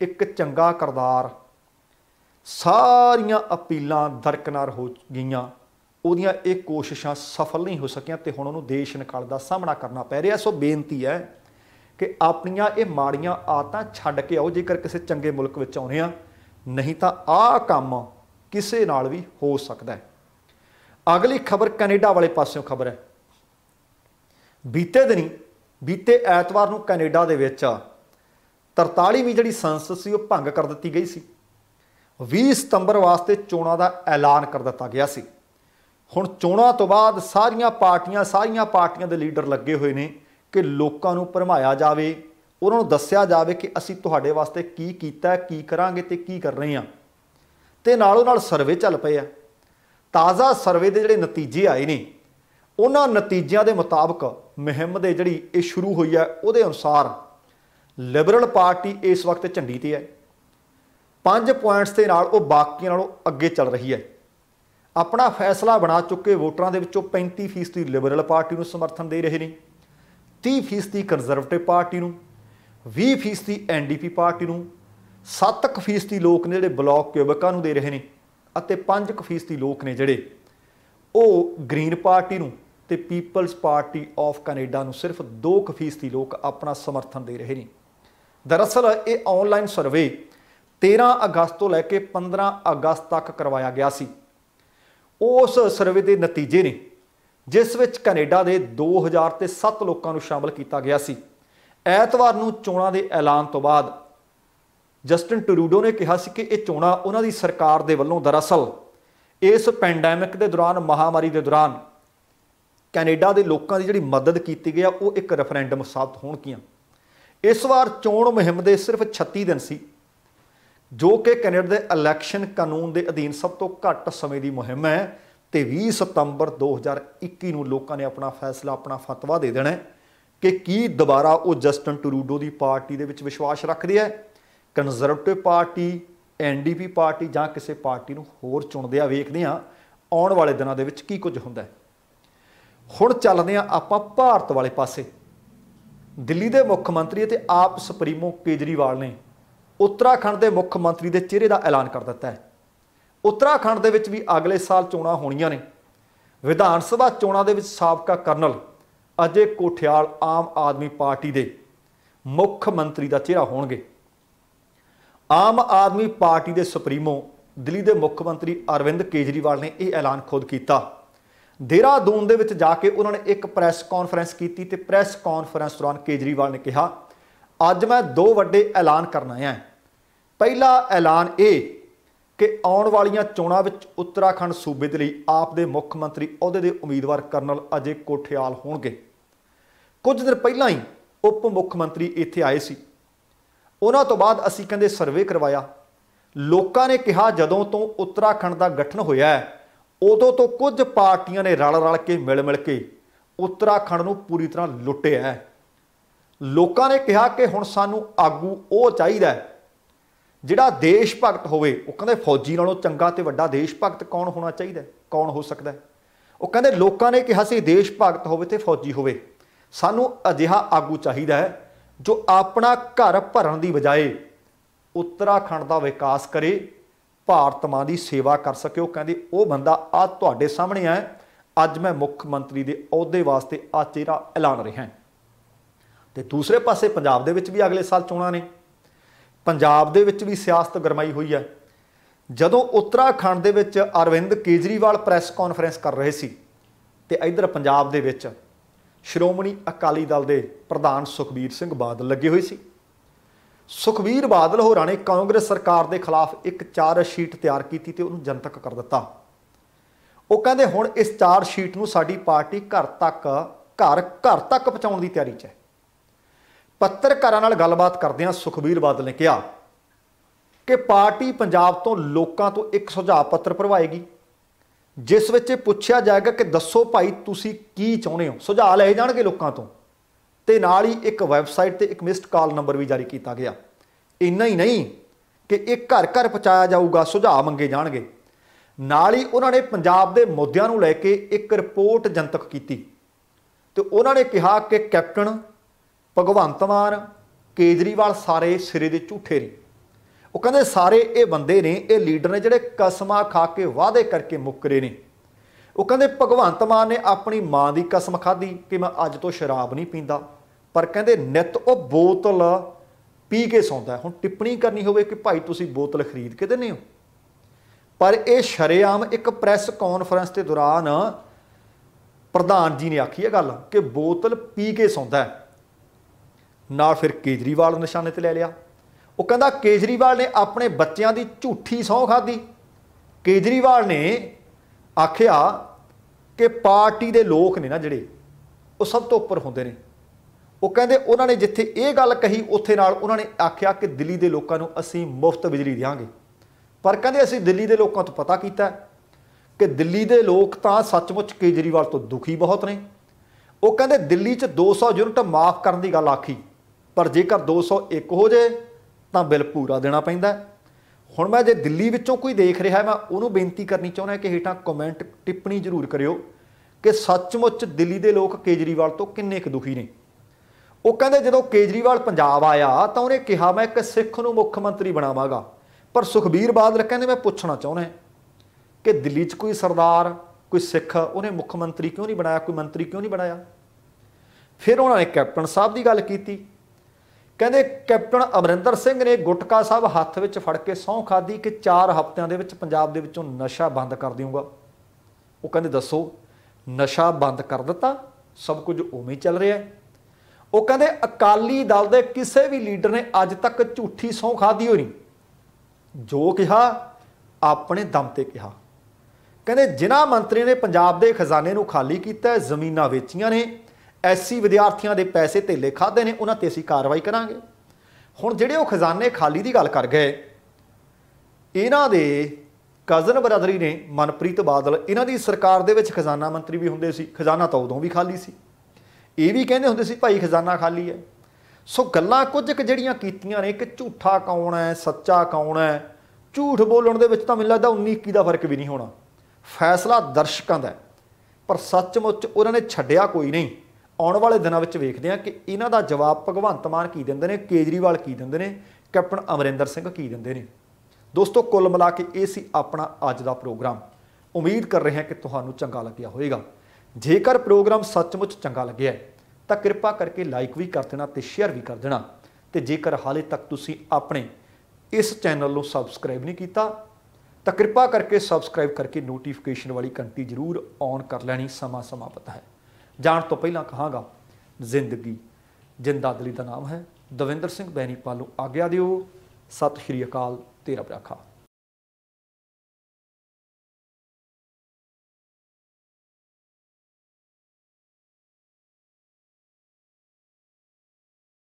ਇੱਕ ਚੰਗਾ ਕਰਦਾਰ ਸਾਰੀਆਂ ਅਪੀਲਾਂ ਦਰਕਨਾਰ ਹੋ ਗਈਆਂ ਉਹਦੀਆਂ ਇਹ ਕੋਸ਼ਿਸ਼ਾਂ ਸਫਲ ਨਹੀਂ ਹੋ ਸਕੀਆਂ ਤੇ ਹੁਣ ਉਹਨੂੰ ਦੇਸ਼ ਨਿਕਾਲ ਦਾ ਸਾਹਮਣਾ ਕਰਨਾ ਪੈ ਰਿਹਾ ਸੋ ਬੇਨਤੀ ਹੈ ਕਿ ਆਪਣੀਆਂ ਇਹ ਮਾੜੀਆਂ ਆਦਤਾਂ ਛੱਡ ਕੇ ਆਓ ਜੇਕਰ ਕਿਸੇ ਚੰਗੇ ਮੁਲਕ ਵਿੱਚ ਆਉਣੇ ਆ ਨਹੀਂ ਤਾਂ ਆਹ ਕੰਮ ਕਿਸੇ ਨਾਲ ਵੀ ਹੋ ਸਕਦਾ ਹੈ ਅਗਲੀ ਖਬਰ ਕੈਨੇਡਾ ਵਾਲੇ ਪਾਸਿਓਂ ਖਬਰ ਹੈ ਬੀਤੇ ਦਿਨੀ ਬੀਤੇ ਐਤਵਾਰ ਨੂੰ ਕੈਨੇਡਾ ਦੇ ਵਿੱਚ 43ਵੀਂ ਜਿਹੜੀ ਸੰਸਦ ਸੀ ਉਹ ਭੰਗ ਕਰ ਦਿੱਤੀ ਗਈ ਸੀ 20 ਸਤੰਬਰ ਵਾਸਤੇ ਚੋਣਾਂ ਦਾ ਐਲਾਨ ਕਰ ਦਿੱਤਾ ਗਿਆ ਸੀ ਹੁਣ ਚੋਣਾਂ ਤੋਂ ਬਾਅਦ ਸਾਰੀਆਂ ਪਾਰਟੀਆਂ ਸਾਰੀਆਂ ਪਾਰਟੀਆਂ ਦੇ ਲੀਡਰ ਲੱਗੇ ਹੋਏ ਨੇ ਕਿ ਲੋਕਾਂ ਨੂੰ ਭਰਮਾਇਆ ਜਾਵੇ ਉਹਨਾਂ ਨੂੰ ਦੱਸਿਆ ਜਾਵੇ ਕਿ ਅਸੀਂ ਤੁਹਾਡੇ ਵਾਸਤੇ ਕੀ ਕੀਤਾ ਕੀ ਕਰਾਂਗੇ ਤੇ ਕੀ ਕਰ ਰਹੇ ਹਾਂ ਤੇ ਨਾਲੋਂ ਨਾਲ ਸਰਵੇ ਚੱਲ ਪਏ ਆ ਤਾਜ਼ਾ ਸਰਵੇ ਦੇ ਜਿਹੜੇ ਨਤੀਜੇ ਆਏ ਨੇ ਉਹਨਾਂ ਨਤੀਜਿਆਂ ਦੇ ਮੁਤਾਬਕ ਮਹਿੰਮ ਦੇ ਜਿਹੜੀ ਇਹ ਸ਼ੁਰੂ ਹੋਈ ਹੈ ਉਹਦੇ ਅਨੁਸਾਰ ਲਿਬਰਲ ਪਾਰਟੀ ਇਸ ਵਕਤ ਝੰਡੀ ਤੇ ਹੈ 5 ਪੁਆਇੰਟਸ ਦੇ ਨਾਲ ਉਹ ਬਾਕੀਆਂ ਨਾਲੋਂ ਅੱਗੇ ਚੱਲ ਰਹੀ ਹੈ ਆਪਣਾ ਫੈਸਲਾ ਬਣਾ ਚੁੱਕੇ ਵੋਟਰਾਂ ਦੇ ਵਿੱਚੋਂ 35% ਲਿਬਰਲ ਪਾਰਟੀ ਨੂੰ ਸਮਰਥਨ ਦੇ ਰਹੇ ਨੇ 30% ਕੰਜ਼ਰਵੇਟਿਵ ਪਾਰਟੀ ਨੂੰ 20% ਐਨਡੀਪੀ ਪਾਰਟੀ ਨੂੰ 7% ਲੋਕ ਨੇ ਜਿਹੜੇ ਬਲੌਕ ਕਿਊਬਕਾਂ ਨੂੰ ਦੇ ਰਹੇ ਨੇ ਅਤੇ 5% ਲੋਕ ਨੇ ਜਿਹੜੇ ਉਹ ਗ੍ਰੀਨ ਪਾਰਟੀ ਨੂੰ ਤੇ ਪੀਪਲਸ ਪਾਰਟੀ ਆਫ ਕੈਨੇਡਾ ਨੂੰ ਸਿਰਫ 2% ਲੋਕ ਆਪਣਾ ਸਮਰਥਨ ਦੇ ਰਹੇ ਨੇ ਦਰਅਸਲ ਇਹ ਆਨਲਾਈਨ ਸਰਵੇ 13 ਅਗਸਤ ਤੋਂ ਲੈ ਕੇ 15 ਅਗਸਤ ਤੱਕ ਕਰਵਾਇਆ ਗਿਆ ਸੀ ਉਸ ਸਰਵੇ ਦੇ ਨਤੀਜੇ ਨੇ ਜਿਸ ਵਿੱਚ ਕੈਨੇਡਾ ਦੇ 2000 ਤੇ 7 ਲੋਕਾਂ ਨੂੰ ਸ਼ਾਮਲ ਕੀਤਾ ਗਿਆ ਸੀ ਐਤਵਾਰ ਨੂੰ ਚੋਣਾਂ ਦੇ ਐਲਾਨ ਤੋਂ ਬਾਅਦ ਜਸਟਿਨ ਟਰੂਡੋ ਨੇ ਕਿਹਾ ਸੀ ਕਿ ਇਹ ਚੋਣਾਂ ਉਹਨਾਂ ਦੀ ਸਰਕਾਰ ਦੇ ਵੱਲੋਂ ਦਰਅਸਲ ਇਸ ਪੈਂਡੈਮਿਕ ਦੇ ਦੌਰਾਨ ਮਹਾਮਾਰੀ ਦੇ ਦੌਰਾਨ ਕੈਨੇਡਾ ਦੇ ਲੋਕਾਂ ਦੀ ਜਿਹੜੀ ਮਦਦ ਕੀਤੀ ਗਈ ਆ ਉਹ ਇੱਕ ਰੈਫਰੈਂਡਮ ਸਾਬਤ ਹੋਣਗੀਆਂ ਇਸ ਵਾਰ ਚੋਣ ਮੁਹਿੰਮ ਦੇ ਸਿਰਫ 36 ਦਿਨ ਸੀ ਜੋ ਕਿ ਕੈਨੇਡਾ ਦੇ ਇਲੈਕਸ਼ਨ ਕਾਨੂੰਨ ਦੇ ਅਧੀਨ ਸਭ ਤੋਂ ਘੱਟ ਸਮੇਂ ਦੀ ਮੁਹਿੰਮ ਹੈ ਤੇ 20 ਸਤੰਬਰ 2021 ਨੂੰ ਲੋਕਾਂ ਨੇ ਆਪਣਾ ਫੈਸਲਾ ਆਪਣਾ ਫਤਵਾ ਦੇ ਦੇਣਾ ਕਿ ਕੀ ਦੁਬਾਰਾ ਉਹ ਜਸਟਨ ਟਰੂਡੋ ਦੀ ਪਾਰਟੀ ਦੇ ਵਿੱਚ ਵਿਸ਼ਵਾਸ ਰੱਖਦੇ ਆ ਕਨਜ਼ਰਵੇਟਿਵ ਪਾਰਟੀ ਐਨਡੀਪੀ ਪਾਰਟੀ ਜਾਂ ਕਿਸੇ ਪਾਰਟੀ ਨੂੰ ਹੋਰ ਚੁਣਦੇ ਆ ਵੇਖਦੇ ਆ ਆਉਣ ਵਾਲੇ ਦਿਨਾਂ ਦੇ ਵਿੱਚ ਕੀ ਕੁਝ ਹੁੰਦਾ ਹੁਣ ਚੱਲਦੇ ਆ ਆਪਾਂ ਭਾਰਤ ਵਾਲੇ ਪਾਸੇ ਦਿੱਲੀ ਦੇ ਮੁੱਖ ਮੰਤਰੀ ਅਤੇ ਆਪ ਸੁਪਰੀਮੋ ਕੇਜਰੀਵਾਲ ਨੇ ਉੱਤਰਾਖੰਡ ਦੇ ਮੁੱਖ ਮੰਤਰੀ ਦੇ ਚਿਹਰੇ ਦਾ ਐਲਾਨ ਕਰ ਦਿੱਤਾ ਹੈ ਉੱਤਰਾਖੰਡ ਦੇ ਵਿੱਚ ਵੀ ਅਗਲੇ ਸਾਲ ਚੋਣਾਂ ਹੋਣੀਆਂ ਨੇ ਵਿਧਾਨ ਸਭਾ ਚੋਣਾਂ ਦੇ ਵਿੱਚ ਸਾਬਕਾ ਕਰਨਲ ਅਜੇ ਕੋਠਿਆਲ ਆਮ ਆਦਮੀ ਪਾਰਟੀ ਦੇ ਮੁੱਖ ਮੰਤਰੀ ਦਾ ਚਿਹਰਾ ਹੋਣਗੇ ਆਮ ਆਦਮੀ ਪਾਰਟੀ ਦੇ ਸੁਪਰੀਮੋ ਦਿੱਲੀ ਦੇ ਮੁੱਖ ਮੰਤਰੀ ਅਰਵਿੰਦ ਕੇਜਰੀਵਾਲ ਨੇ ਇਹ ਐਲਾਨ ਖੁਦ ਕੀਤਾ ਦੇਹਰਾਦੂਨ ਦੇ ਵਿੱਚ ਜਾ ਕੇ ਉਹਨਾਂ ਨੇ ਇੱਕ ਪ੍ਰੈਸ ਕਾਨਫਰੰਸ ਕੀਤੀ ਤੇ ਪ੍ਰੈਸ ਕਾਨਫਰੰਸ ਦੌਰਾਨ ਕੇਜਰੀਵਾਲ ਨੇ ਕਿਹਾ ਅੱਜ ਮੈਂ ਦੋ ਵੱਡੇ ਐਲਾਨ ਕਰਨਾ ਹੈ ਪਹਿਲਾ ਐਲਾਨ ਇਹ ਕਿ ਆਉਣ ਵਾਲੀਆਂ ਚੋਣਾਂ ਵਿੱਚ ਉੱਤਰਾਖੰਡ ਸੂਬੇ ਦੇ ਲਈ ਆਪ ਦੇ ਮੁੱਖ ਮੰਤਰੀ ਅਹੁਦੇ ਦੇ ਉਮੀਦਵਾਰ ਕਰਨਲ ਅਜੇ ਕੋਠਿਆਲ ਹੋਣਗੇ ਕੁਝ ਦਿਨ ਪਹਿਲਾਂ ਹੀ ਉਪ ਮੁੱਖ ਮੰਤਰੀ ਇੱਥੇ ਆਏ ਸੀ ਉਹਨਾਂ ਤੋਂ ਬਾਅਦ ਅਸੀਂ ਕਹਿੰਦੇ ਸਰਵੇ ਕਰਵਾਇਆ ਲੋਕਾਂ ਨੇ ਕਿਹਾ ਜਦੋਂ ਤੋਂ ਉੱਤਰਾਖੰਡ ਦਾ ਗਠਨ ਹੋਇਆ ਉਦੋਂ ਤੋਂ ਕੁਝ ਪਾਰਟੀਆਂ ਨੇ ਰਲ-ਰਲ ਕੇ ਮਿਲ-ਮਿਲ ਕੇ ਉੱਤਰਾਖੰਡ ਨੂੰ ਪੂਰੀ ਤਰ੍ਹਾਂ ਲੁੱਟਿਆ ਲੋਕਾਂ ਨੇ ਕਿਹਾ ਕਿ ਹੁਣ ਸਾਨੂੰ ਆਗੂ ਉਹ ਚਾਹੀਦਾ ਜਿਹੜਾ ਦੇਸ਼ ਭਗਤ ਹੋਵੇ ਉਹ ਕਹਿੰਦੇ ਫੌਜੀ ਨਾਲੋਂ ਚੰਗਾ ਤੇ ਵੱਡਾ ਦੇਸ਼ ਭਗਤ ਕੌਣ ਹੋਣਾ ਚਾਹੀਦਾ ਕੌਣ ਹੋ ਸਕਦਾ ਉਹ ਕਹਿੰਦੇ ਲੋਕਾਂ ਨੇ ਕਿਹਾ ਸੀ ਦੇਸ਼ ਭਗਤ ਹੋਵੇ ਤੇ ਫੌਜੀ ਹੋਵੇ ਸਾਨੂੰ ਅਜਿਹਾ ਆਗੂ ਚਾਹੀਦਾ ਹੈ ਜੋ ਆਪਣਾ ਘਰ ਭਰਨ ਦੀ ਬਜਾਏ ਉੱਤਰਾਖੰਡ ਦਾ ਵਿਕਾਸ ਕਰੇ ਭਾਰਤ ਮਾਂ ਦੀ ਸੇਵਾ ਕਰ ਸਕੇ ਉਹ ਕਹਿੰਦੇ ਉਹ ਬੰਦਾ ਆ ਤੁਹਾਡੇ ਸਾਹਮਣੇ ਆ ਅੱਜ ਮੈਂ ਮੁੱਖ ਮੰਤਰੀ ਦੇ ਅਹੁਦੇ ਵਾਸਤੇ ਆ ਚਿਹਰਾ ਐਲਾਨ ਰਿਹਾ ਤੇ ਦੂਸਰੇ ਪਾਸੇ ਪੰਜਾਬ ਦੇ ਵਿੱਚ ਵੀ ਅਗਲੇ ਸਾਲ ਚੋਣਾਂ ਨੇ ਪੰਜਾਬ ਦੇ ਵਿੱਚ ਵੀ ਸਿਆਸਤ ਗਰਮਾਈ ਹੋਈ ਹੈ ਜਦੋਂ ਉੱਤਰਾਖੰਡ ਦੇ ਵਿੱਚ ਅਰਵਿੰਦ ਕੇਜਰੀਵਾਲ ਪ੍ਰੈਸ ਕਾਨਫਰੰਸ ਕਰ ਰਹੇ ਸੀ ਤੇ ਇਧਰ ਪੰਜਾਬ ਦੇ ਵਿੱਚ ਸ਼੍ਰੋਮਣੀ ਅਕਾਲੀ ਦਲ ਦੇ ਪ੍ਰਧਾਨ ਸੁਖਬੀਰ ਸਿੰਘ ਬਾਦਲ ਲੱਗੇ ਹੋਏ ਸੀ ਸੁਖਬੀਰ ਬਾਦਲ ਹੋਰਾਂ ਨੇ ਕਾਂਗਰਸ ਸਰਕਾਰ ਦੇ ਖਿਲਾਫ ਇੱਕ ਚਾਰ ਸ਼ੀਟ ਤਿਆਰ ਕੀਤੀ ਤੇ ਉਹਨੂੰ ਜਨਤਕ ਕਰ ਦਿੱਤਾ ਉਹ ਕਹਿੰਦੇ ਹੁਣ ਇਸ ਚਾਰ ਸ਼ੀਟ ਨੂੰ ਸਾਡੀ ਪਾਰਟੀ ਘਰ ਤੱਕ ਘਰ ਘਰ ਤੱਕ ਪਹੁੰਚਾਉਣ ਦੀ ਤਿਆਰੀ 'ਚ ਹੈ ਪੱਤਰਕਾਰਾਂ ਨਾਲ ਗੱਲਬਾਤ ਕਰਦਿਆਂ ਸੁਖਬੀਰ ਬਾਦਲ ਨੇ ਕਿਹਾ ਕਿ ਪਾਰਟੀ ਪੰਜਾਬ ਤੋਂ ਲੋਕਾਂ ਤੋਂ ਇੱਕ ਸੁਝਾਅ ਪੱਤਰ ਭਰਵਾਏਗੀ ਜਿਸ ਵਿੱਚ ਪੁੱਛਿਆ ਜਾਏਗਾ ਕਿ ਦੱਸੋ ਭਾਈ ਤੁਸੀਂ ਕੀ ਚਾਹੁੰਦੇ ਹੋ ਸੁਝਾਅ ਲਏ ਜਾਣਗੇ ਲੋਕਾਂ ਤੋਂ ਤੇ ਨਾਲ ਹੀ ਇੱਕ ਵੈਬਸਾਈਟ ਤੇ ਇੱਕ ਮਿਸਡ ਕਾਲ ਨੰਬਰ ਵੀ ਜਾਰੀ ਕੀਤਾ ਗਿਆ ਇੰਨਾ ਹੀ ਨਹੀਂ ਕਿ ਇਹ ਘਰ ਘਰ ਪਹੁੰਚਾਇਆ ਜਾਊਗਾ ਸੁਝਾਅ ਮੰਗੇ ਜਾਣਗੇ ਨਾਲ ਹੀ ਉਹਨਾਂ ਨੇ ਪੰਜਾਬ ਦੇ ਮੁੱਦਿਆਂ ਨੂੰ ਲੈ ਕੇ ਇੱਕ ਰਿਪੋਰਟ ਜਨਤਕ ਕੀਤੀ ਤੇ ਉਹਨਾਂ ਨੇ ਕਿਹਾ ਕਿ ਕੈਪਟਨ ਭਗਵੰਤ ਮਾਨ ਕੇਜਰੀਵਾਲ ਸਾਰੇ ਸਿਰੇ ਦੇ ਝੂਠੇ ਨੇ ਉਹ ਕਹਿੰਦੇ ਸਾਰੇ ਇਹ ਬੰਦੇ ਨੇ ਇਹ ਲੀਡਰ ਨੇ ਜਿਹੜੇ ਕਸਮਾਂ ਖਾ ਕੇ ਵਾਅਦੇ ਕਰਕੇ ਮੁੱਕਰੇ ਨੇ ਉਹ ਕਹਿੰਦੇ ਭਗਵੰਤ ਮਾਨ ਨੇ ਆਪਣੀ ਮਾਂ ਦੀ ਕਸਮ ਖਾਧੀ ਕਿ ਮੈਂ ਅੱਜ ਤੋਂ ਸ਼ਰਾਬ ਨਹੀਂ ਪੀਂਦਾ ਪਰ ਕਹਿੰਦੇ ਨਿਤ ਉਹ ਬੋਤਲ ਪੀ ਕੇ ਸੌਂਦਾ ਹੁਣ ਟਿੱਪਣੀ ਕਰਨੀ ਹੋਵੇ ਕਿ ਭਾਈ ਤੁਸੀਂ ਬੋਤਲ ਖਰੀਦ ਕੇ ਦਿੰਨੇ ਹੋ ਪਰ ਇਹ ਸ਼ਰੇਆਮ ਇੱਕ ਪ੍ਰੈਸ ਕਾਨਫਰੰਸ ਦੇ ਦੌਰਾਨ ਪ੍ਰਧਾਨ ਜੀ ਨੇ ਆਖੀ ਇਹ ਗੱਲ ਕਿ ਬੋਤਲ ਪੀ ਕੇ ਸੌਂਦਾ ਹੈ ਨਾਲ ਫਿਰ ਕੇਜਰੀਵਾਲ ਨੂੰ ਨਿਸ਼ਾਨੇ ਤੇ ਲੈ ਲਿਆ ਉਹ ਕਹਿੰਦਾ ਕੇਜਰੀਵਾਲ ਨੇ ਆਪਣੇ ਬੱਚਿਆਂ ਦੀ ਝੂਠੀ ਸੌਂ ਖਾਦੀ ਕੇਜਰੀਵਾਲ ਨੇ ਆਖਿਆ ਕਿ ਪਾਰਟੀ ਦੇ ਲੋਕ ਨੇ ਨਾ ਜਿਹੜੇ ਉਹ ਸਭ ਤੋਂ ਉੱਪਰ ਹੁੰਦੇ ਨੇ ਉਹ ਕਹਿੰਦੇ ਉਹਨਾਂ ਨੇ ਜਿੱਥੇ ਇਹ ਗੱਲ ਕਹੀ ਉੱਥੇ ਨਾਲ ਉਹਨਾਂ ਨੇ ਆਖਿਆ ਕਿ ਦਿੱਲੀ ਦੇ ਲੋਕਾਂ ਨੂੰ ਅਸੀਂ ਮੁਫਤ ਬਿਜਲੀ ਦੇਵਾਂਗੇ ਪਰ ਕਹਿੰਦੇ ਅਸੀਂ ਦਿੱਲੀ ਦੇ ਲੋਕਾਂ ਤੋਂ ਪਤਾ ਕੀਤਾ ਕਿ ਦਿੱਲੀ ਦੇ ਲੋਕ ਤਾਂ ਸੱਚਮੁੱਚ ਕੇਜਰੀਵਾਲ ਤੋਂ ਦੁਖੀ ਬਹੁਤ ਨੇ ਉਹ ਕਹਿੰਦੇ ਦਿੱਲੀ 'ਚ 200 ਯੂਨਿਟ ਮਾਫ ਕਰਨ ਦੀ ਗੱਲ ਆਖੀ ਪਰ ਜੇਕਰ 201 ਹੋ ਜੇ ਤਾਂ ਬਿੱਲ ਪੂਰਾ ਦੇਣਾ ਪੈਂਦਾ ਹੁਣ ਮੈਂ ਜੇ ਦਿੱਲੀ ਵਿੱਚੋਂ ਕੋਈ ਦੇਖ ਰਿਹਾ ਮੈਂ ਉਹਨੂੰ ਬੇਨਤੀ ਕਰਨੀ ਚਾਹੁੰਦਾ ਕਿ ਹੇਠਾਂ ਕਮੈਂਟ ਟਿੱਪਣੀ ਜ਼ਰੂਰ ਕਰਿਓ ਕਿ ਸੱਚਮੁੱਚ ਦਿੱਲੀ ਦੇ ਲੋਕ ਕੇਜਰੀਵਾਲ ਤੋਂ ਕਿੰਨੇ ਕੁ ਦੁਖੀ ਨੇ ਉਹ ਕਹਿੰਦੇ ਜਦੋਂ ਕੇਜਰੀਵਾਲ ਪੰਜਾਬ ਆਇਆ ਤਾਂ ਉਹਨੇ ਕਿਹਾ ਮੈਂ ਇੱਕ ਸਿੱਖ ਨੂੰ ਮੁੱਖ ਮੰਤਰੀ ਬਣਾਵਾਂਗਾ ਪਰ ਸੁਖਬੀਰ ਬਾਦਲ ਕਹਿੰਦੇ ਮੈਂ ਪੁੱਛਣਾ ਚਾਹੁੰਦਾ ਕਿ ਦਿੱਲੀ 'ਚ ਕੋਈ ਸਰਦਾਰ ਕੋਈ ਸਿੱਖ ਉਹਨੇ ਮੁੱਖ ਮੰਤਰੀ ਕਿਉਂ ਨਹੀਂ ਬਣਾਇਆ ਕੋਈ ਮੰਤਰੀ ਕਿਉਂ ਨਹੀਂ ਬਣਾਇਆ ਫਿਰ ਉਹਨਾਂ ਨੇ ਕੈਪਟਨ ਸਾਹਿਬ ਦੀ ਗੱਲ ਕੀਤੀ ਕਹਿੰਦੇ ਕੈਪਟਨ ਅਮਰਿੰਦਰ ਸਿੰਘ ਨੇ ਗੁਟਕਾ ਸਾਹਿਬ ਹੱਥ ਵਿੱਚ ਫੜ ਕੇ ਸੌਂ ਖਾਦੀ ਕਿ 4 ਹਫ਼ਤਿਆਂ ਦੇ ਵਿੱਚ ਪੰਜਾਬ ਦੇ ਵਿੱਚੋਂ ਨਸ਼ਾ ਬੰਦ ਕਰ ਦਿਉਂਗਾ ਉਹ ਕਹਿੰਦੇ ਦੱਸੋ ਨਸ਼ਾ ਬੰਦ ਕਰ ਦਿੱਤਾ ਸਭ ਕੁਝ ਉਵੇਂ ਚੱਲ ਰਿਹਾ ਉਹ ਕਹਿੰਦੇ ਅਕਾਲੀ ਦਲ ਦੇ ਕਿਸੇ ਵੀ ਲੀਡਰ ਨੇ ਅੱਜ ਤੱਕ ਝੂਠੀ ਸੌਂ ਖਾਦੀ ਹੋਈ ਨਹੀਂ ਜੋ ਕਿਹਾ ਆਪਣੇ ਦਮ ਤੇ ਕਿਹਾ ਕਹਿੰਦੇ ਜਿਨ੍ਹਾਂ ਮੰਤਰੀ ਨੇ ਪੰਜਾਬ ਦੇ ਖਜ਼ਾਨੇ ਨੂੰ ਖਾਲੀ ਕੀਤਾ ਜ਼ਮੀਨਾਂ ਵੇਚੀਆਂ ਨੇ ਐਸਸੀ ਵਿਦਿਆਰਥੀਆਂ ਦੇ ਪੈਸੇ ਧੇਲੇ ਖਾਦੇ ਨੇ ਉਹਨਾਂ ਤੇ ਅਸੀਂ ਕਾਰਵਾਈ ਕਰਾਂਗੇ ਹੁਣ ਜਿਹੜੇ ਉਹ ਖਜ਼ਾਨੇ ਖਾਲੀ ਦੀ ਗੱਲ ਕਰ ਗਏ ਇਹਨਾਂ ਦੇ ਕਜ਼ਨ ਬਰਾਦਰੀ ਨੇ ਮਨਪ੍ਰੀਤ ਬਾਦਲ ਇਹਨਾਂ ਦੀ ਸਰਕਾਰ ਦੇ ਵਿੱਚ ਖਜ਼ਾਨਾ ਮੰਤਰੀ ਵੀ ਹੁੰਦੇ ਸੀ ਖਜ਼ਾਨਾ ਤਾਂ ਉਦੋਂ ਵੀ ਖਾਲੀ ਸੀ ਇਹ ਵੀ ਕਹਿੰਦੇ ਹੁੰਦੇ ਸੀ ਭਾਈ ਖਜ਼ਾਨਾ ਖਾਲੀ ਹੈ ਸੋ ਗੱਲਾਂ ਕੁਝ ਇੱਕ ਜਿਹੜੀਆਂ ਕੀਤੀਆਂ ਨੇ ਕਿ ਝੂਠਾ ਕੌਣ ਹੈ ਸੱਚਾ ਕੌਣ ਹੈ ਝੂਠ ਬੋਲਣ ਦੇ ਵਿੱਚ ਤਾਂ ਮੈਨੂੰ ਲੱਗਦਾ 19 21 ਦਾ ਫਰਕ ਵੀ ਨਹੀਂ ਹੋਣਾ ਫੈਸਲਾ ਦਰਸ਼ਕਾਂ ਦਾ ਪਰ ਸੱਚਮੁੱਚ ਉਹਨਾਂ ਨੇ ਛੱਡਿਆ ਕੋਈ ਨਹੀਂ ਆਉਣ ਵਾਲੇ ਦਿਨਾਂ ਵਿੱਚ ਵੇਖਦੇ ਹਾਂ ਕਿ ਇਹਨਾਂ ਦਾ ਜਵਾਬ ਭਗਵੰਤ ਮਾਨ ਕੀ ਦਿੰਦੇ ਨੇ ਕੇਜਰੀਵਾਲ ਕੀ ਦਿੰਦੇ ਨੇ ਕੈਪਟਨ ਅਮਰਿੰਦਰ ਸਿੰਘ ਕੀ ਦਿੰਦੇ ਨੇ ਦੋਸਤੋ ਕੁੱਲ ਮਿਲਾ ਕੇ ਇਹ ਸੀ ਆਪਣਾ ਅੱਜ ਦਾ ਪ੍ਰੋਗਰਾਮ ਉਮੀਦ ਕਰ ਰਹੇ ਹਾਂ ਕਿ ਤੁਹਾਨੂੰ ਚੰਗਾ ਲੱਗਿਆ ਹੋਵੇਗਾ ਜੇਕਰ ਪ੍ਰੋਗਰਾਮ ਸੱਚਮੁੱਚ ਚੰਗਾ ਲੱਗਿਆ ਤਾਂ ਕਿਰਪਾ ਕਰਕੇ ਲਾਈਕ ਵੀ ਕਰ ਦੇਣਾ ਤੇ ਸ਼ੇਅਰ ਵੀ ਕਰ ਦੇਣਾ ਤੇ ਜੇਕਰ ਹਾਲੇ ਤੱਕ ਤੁਸੀਂ ਆਪਣੇ ਇਸ ਚੈਨਲ ਨੂੰ ਸਬਸਕ੍ਰਾਈਬ ਨਹੀਂ ਕੀਤਾ ਤਾਂ ਕਿਰਪਾ ਕਰਕੇ ਸਬਸਕ੍ਰਾਈਬ ਕਰਕੇ ਨੋਟੀਫਿਕੇਸ਼ਨ ਵਾਲੀ ਘੰਟੀ ਜ਼ਰੂਰ ਔਨ ਕਰ ਲੈਣੀ ਸਮਾਂ ਸਮਾਪਤ ਹੈ ਜਾਣ ਤੋਂ ਪਹਿਲਾਂ ਕਹਾਂਗਾ ਜ਼ਿੰਦਗੀ ਜਿੰਦਾਦਲੀ ਦਾ ਨਾਮ ਹੈ ਦਵਿੰਦਰ ਸਿੰਘ ਬੈਣੀ ਪਾਲੋ ਆਗਿਆ ਦਿਓ ਸਤਿ ਸ਼੍ਰੀ ਅਕਾਲ ਤੇਰਾ ਪ੍ਰਖਾ